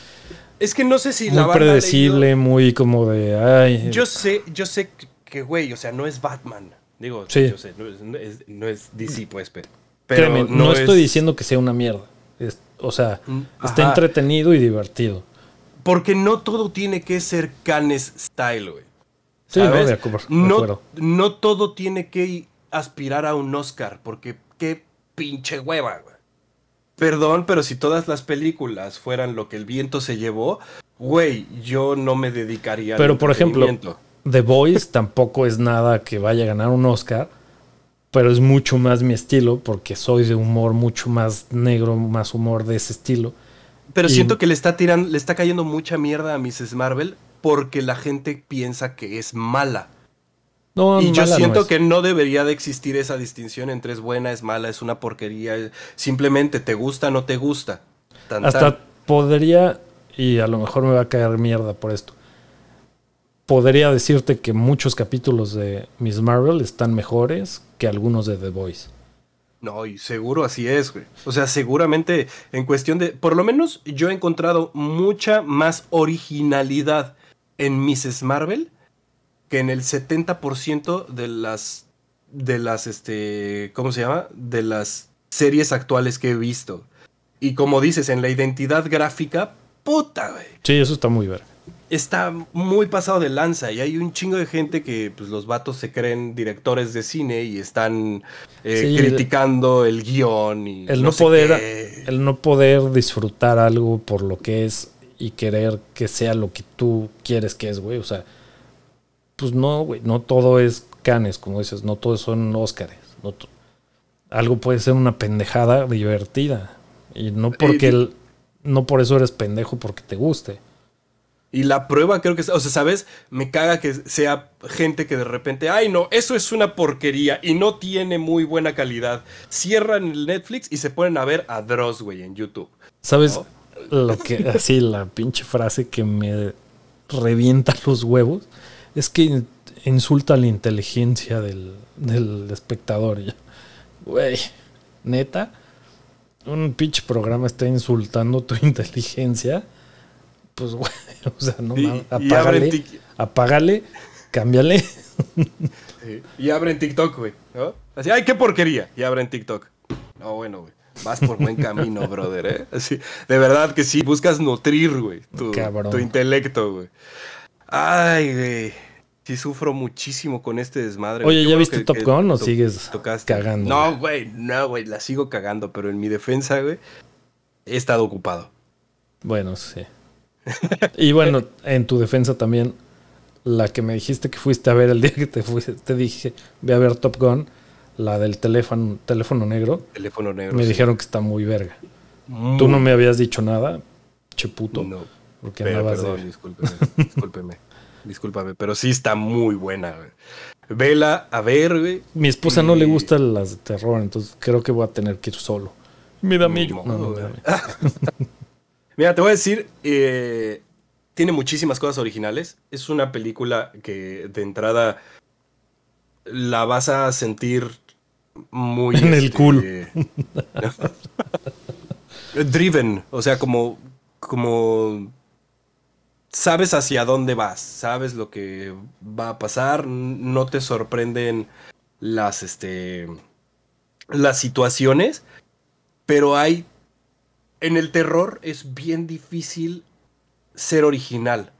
Es que no sé si muy predecible, muy como de... Eh". Yo sé, yo sé que, güey, o sea, no es Batman. Digo, yo sé, no es, no es, DC, pues, pero... Créeme, no, estoy diciendo que sea una mierda. o sea, mm, está entretenido y divertido. Porque no todo tiene que ser Cannes Style, güey. No, no, todo tiene que aspirar a un Oscar, porque qué pinche hueva, Perdón, pero si todas las películas fueran lo que el viento se llevó, güey, yo no me dedicaría Pero por ejemplo, The Voice tampoco es nada que vaya a ganar un Oscar, pero es mucho más mi estilo, porque soy de humor mucho más negro, más humor de ese estilo. Pero siento que le está tirando, le está cayendo mucha mierda a Mrs. Marvel porque la gente piensa que es mala. No, y yo siento que no debería de existir esa distinción entre es buena, es mala, es una porquería, simplemente te gusta, no te gusta. Hasta podría, y a lo mejor me va a caer mierda por esto, podría decirte que muchos capítulos de Miss Marvel están mejores que algunos de The Voice. No, y seguro así es, güey. O sea, seguramente en cuestión de, por lo menos yo he encontrado mucha más originalidad en Mrs. Marvel que en el 70% de las de las este, ¿cómo se llama? de las series actuales que he visto. Y como dices, en la identidad gráfica, puta, güey. Sí, eso está muy ver Está muy pasado de lanza y hay un chingo de gente que pues, los vatos se creen directores de cine y están eh, criticando el, guión y el no, poder, el no poder disfrutar algo por lo que es y querer que sea lo que tú quieres que es, güey. O sea, pues no, güey, no todo es canes, como dices, no todos son Óscares. No algo puede ser una pendejada divertida. Y no porque el, no por eso eres pendejo porque te guste. Y la prueba creo que, o sea, ¿sabes? Me caga que sea gente que de repente, ay no, eso es una porquería y no tiene muy buena calidad. Cierran el Netflix y se ponen a ver a Dross, güey, en YouTube. ¿Sabes? lo que, así, la pinche frase que me revienta los huevos es que insulta la inteligencia del, espectador. Güey, neta, un pinche programa está insultando tu inteligencia. Pues, güey, o sea, no mames. Apágale, apágale, cámbiale. y abren TikTok, güey. Así, ay, qué porquería. Y abren TikTok. No, bueno, güey vas por buen camino, brother, ¿eh? de verdad que sí, buscas nutrir, güey, tu, intelecto, güey. Ay, güey. Sí sufro muchísimo con este desmadre. Oye, ¿ya viste Top Gun o sigues cagando? No, güey, no, güey, la sigo cagando, pero en mi defensa, güey, he estado ocupado. Bueno, sí. y bueno, en tu defensa también, la que me dijiste que fuiste a ver el día que te fuiste, te dije, voy a ver Top Gun la del teléfono, teléfono negro. Teléfono negro. Me dijeron que está muy verga. Mm. Tú no me habías dicho nada, puto. No. Porque perdón, discúlpeme, discúlpame, pero sí está muy buena. Vela, a ver, Mi esposa no le gusta las de terror, entonces creo que voy a tener que ir solo. Me da miedo. Mira, te voy a decir, eh, tiene muchísimas cosas originales. Es una película que de entrada la vas a sentir muy... En el este, cool. Driven, o sea, como... como sabes hacia dónde vas, sabes lo que va a pasar, no te sorprenden las, este, las situaciones, pero hay, en el terror es bien difícil ser original.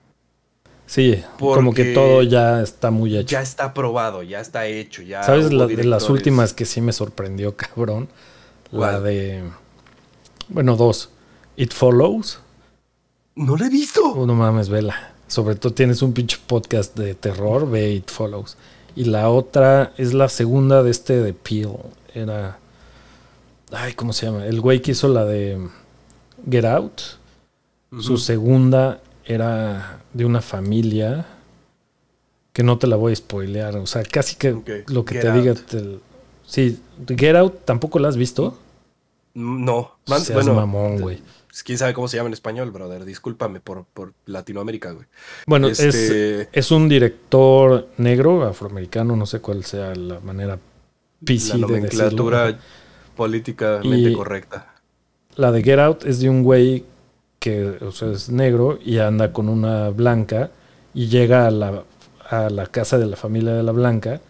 Sí, como que todo ya está muy hecho. Ya está probado, ya está hecho. Ya ¿Sabes de las últimas que sí me sorprendió, cabrón? La de. Bueno, dos. It Follows. No la he visto. Oh, no mames, vela. Sobre todo tienes un pinche podcast de terror, ve It Follows. Y la otra es la segunda de este de Peel. Era. Ay, ¿cómo se llama? El güey que hizo la de Get Out. Su segunda era de una familia que no te la voy a spoilear. O sea, casi que lo que te diga. Sí, Get Out tampoco la has visto. Mm, no, Man, un bueno, mamón, güey. Quién sabe cómo se llama en español, brother. Discúlpame por, Latinoamérica, güey. Bueno, este es, un director negro, afroamericano, no sé cuál sea la manera piscina. la nomenclatura políticamente correcta. La de Get Out es de un güey que es negro y anda con una blanca y llega a la, a la casa de la familia de la blanca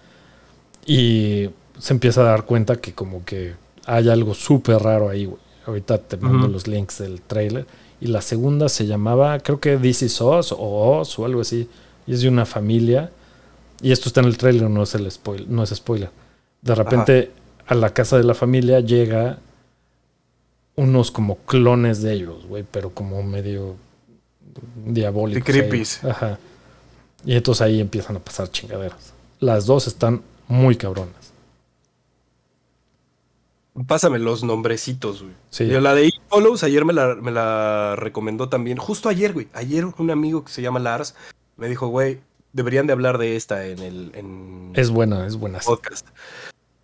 y se empieza a dar cuenta que como que hay algo súper raro ahí, güey. Ahorita te mando los links del trailer. Y la segunda se llamaba, creo que This is o o algo así. Y es de una familia. Y esto está en el trailer, no es, el spoiler, no es spoiler. De repente a la casa de la familia llega unos como clones de ellos, güey, pero como medio diabólicos. creepies. Ajá. Y entonces ahí empiezan a pasar chingaderas. Las dos están muy cabronas. Pásame los nombrecitos, güey. Sí. Yo, la de It Follows ayer me la, recomendó también. Justo ayer, güey. Ayer un amigo que se llama Lars me dijo, güey, deberían de hablar de esta en el... En es buena, es buena. Podcast.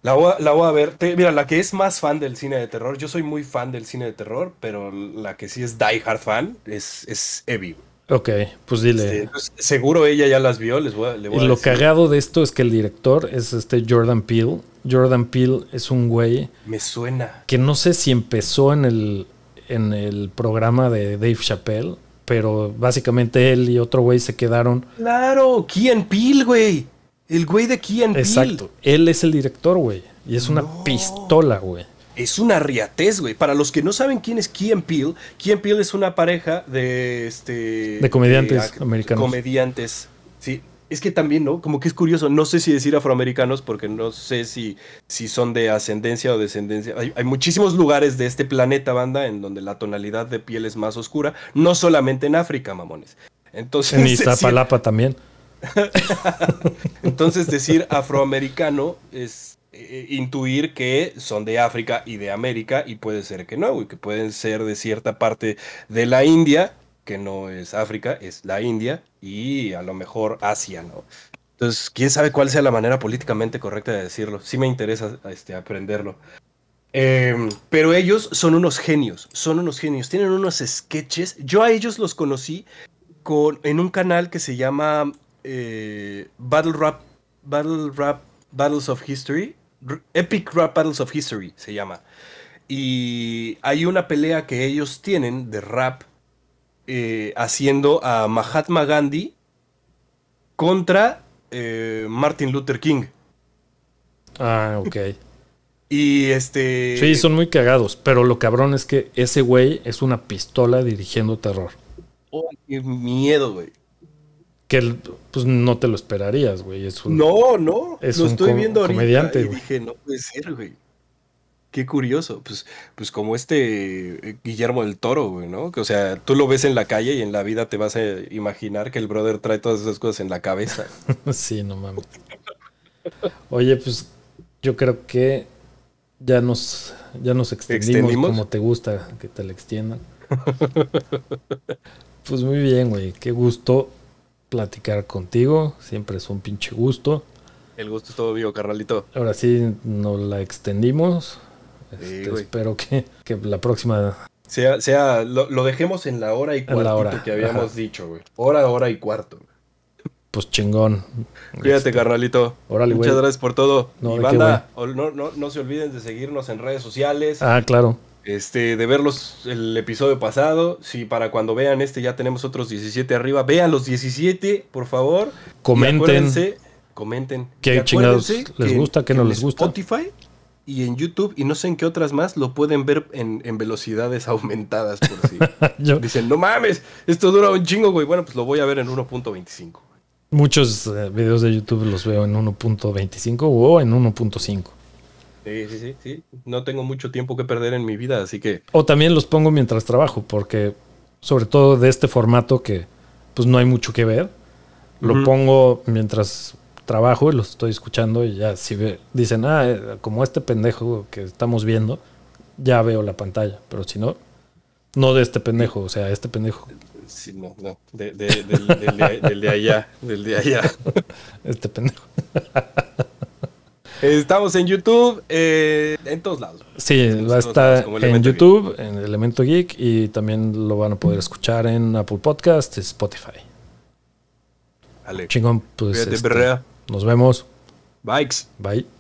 La voy, a, ver. mira, la que es más fan del cine de terror, yo soy muy fan del cine de terror, pero la que sí es die hard fan es, es Evie. Ok, pues dile. Este, pues, seguro ella ya las vio, les voy a, lo cagado de esto es que el director es este Jordan Peele. Jordan Peele es un güey. Me suena. Que no sé si empezó en el, en el programa de Dave Chappelle, pero básicamente él y otro güey se quedaron. Claro, Kian Peele, güey. El güey de Kian Exacto. Él es el director, güey. Y es una pistola, güey. Es una riatez, güey. Para los que no saben quién es Key Peel, Key Peel es una pareja de este. De comediantes americanos. Comediantes. Sí. Es que también, ¿no? Como que es curioso. No sé si decir afroamericanos, porque no sé si, si son de ascendencia o descendencia. Hay, muchísimos lugares de este planeta, banda, en donde la tonalidad de piel es más oscura. No solamente en África, mamones. Entonces. En Iztapalapa también. Entonces decir afroamericano es eh, intuir que son de África y de América y puede ser que no, y que pueden ser de cierta parte de la India, que no es África, es la India y a lo mejor Asia, ¿no? Entonces, quién sabe cuál sea la manera políticamente correcta de decirlo. Sí me interesa este, aprenderlo. Em, pero ellos son unos genios, son unos genios. Tienen unos sketches. Yo a ellos los conocí con, en un canal que se llama eh, Battle Rap, Battle Rap Battles of History, Epic Rap Battles of History se llama. Y hay una pelea que ellos tienen de rap eh, haciendo a Mahatma Gandhi contra eh, Martin Luther King. Ah, ok. Y este. Sí, son muy cagados, pero lo cabrón es que ese güey es una pistola dirigiendo terror. Oh, qué miedo, güey que pues no te lo esperarías, güey. no, no, lo estoy viendo ahorita y dije, no puede ser, güey. Qué curioso, pues, pues como este eh, Guillermo del Toro, güey, ¿no? Que, o sea, tú lo ves en la calle y en la vida te vas a imaginar que el brother trae todas esas cosas en la cabeza. sí, no mames. Oye, pues yo creo que ya nos, ya nos extendimos, ¿Extendimos? como te gusta que te la extiendan. pues muy bien, güey, qué gusto platicar contigo. Siempre es un pinche gusto. El gusto es todo vivo, carralito. Ahora sí, nos la extendimos. Este, espero que, la próxima... Sea, sea lo, dejemos en la hora y cuarto que habíamos dicho, güey. Hora, hora y cuarto. Pues chingón. Cuídate, este, carralito. Muchas gracias por todo. banda, no se olviden de seguirnos en redes sociales. Ah, claro. Este, de verlos el episodio pasado. Si para cuando vean este ya tenemos otros 17 arriba, vean los 17, por favor. Comenten. Comenten. ¿Qué chingados les gusta, que no les gusta? Spotify y en YouTube y no sé en qué otras más lo pueden ver en, velocidades aumentadas por Dicen, no mames, esto dura un chingo, güey. Bueno, pues lo voy a ver en 1.25. Muchos eh, videos de YouTube los veo en 1.25 o en 1.5. Sí, sí, sí, sí. No tengo mucho tiempo que perder en mi vida, así que. O también los pongo mientras trabajo, porque sobre todo de este formato que pues no hay mucho que ver. Lo pongo mientras trabajo y los estoy escuchando y ya si dicen, ah, eh, como este pendejo que estamos viendo, ya veo la pantalla, pero si no, no de este pendejo, o sea, este pendejo. Sí, no, no, del, del de allá, del de allá. Este pendejo. Estamos en YouTube, eh, en todos lados. Sí, va a estar en YouTube, en Elemento Geek, y también lo van a poder escuchar en Apple Podcast, Spotify. Chingón, pues. Este, nos vemos. Bikes. Bye.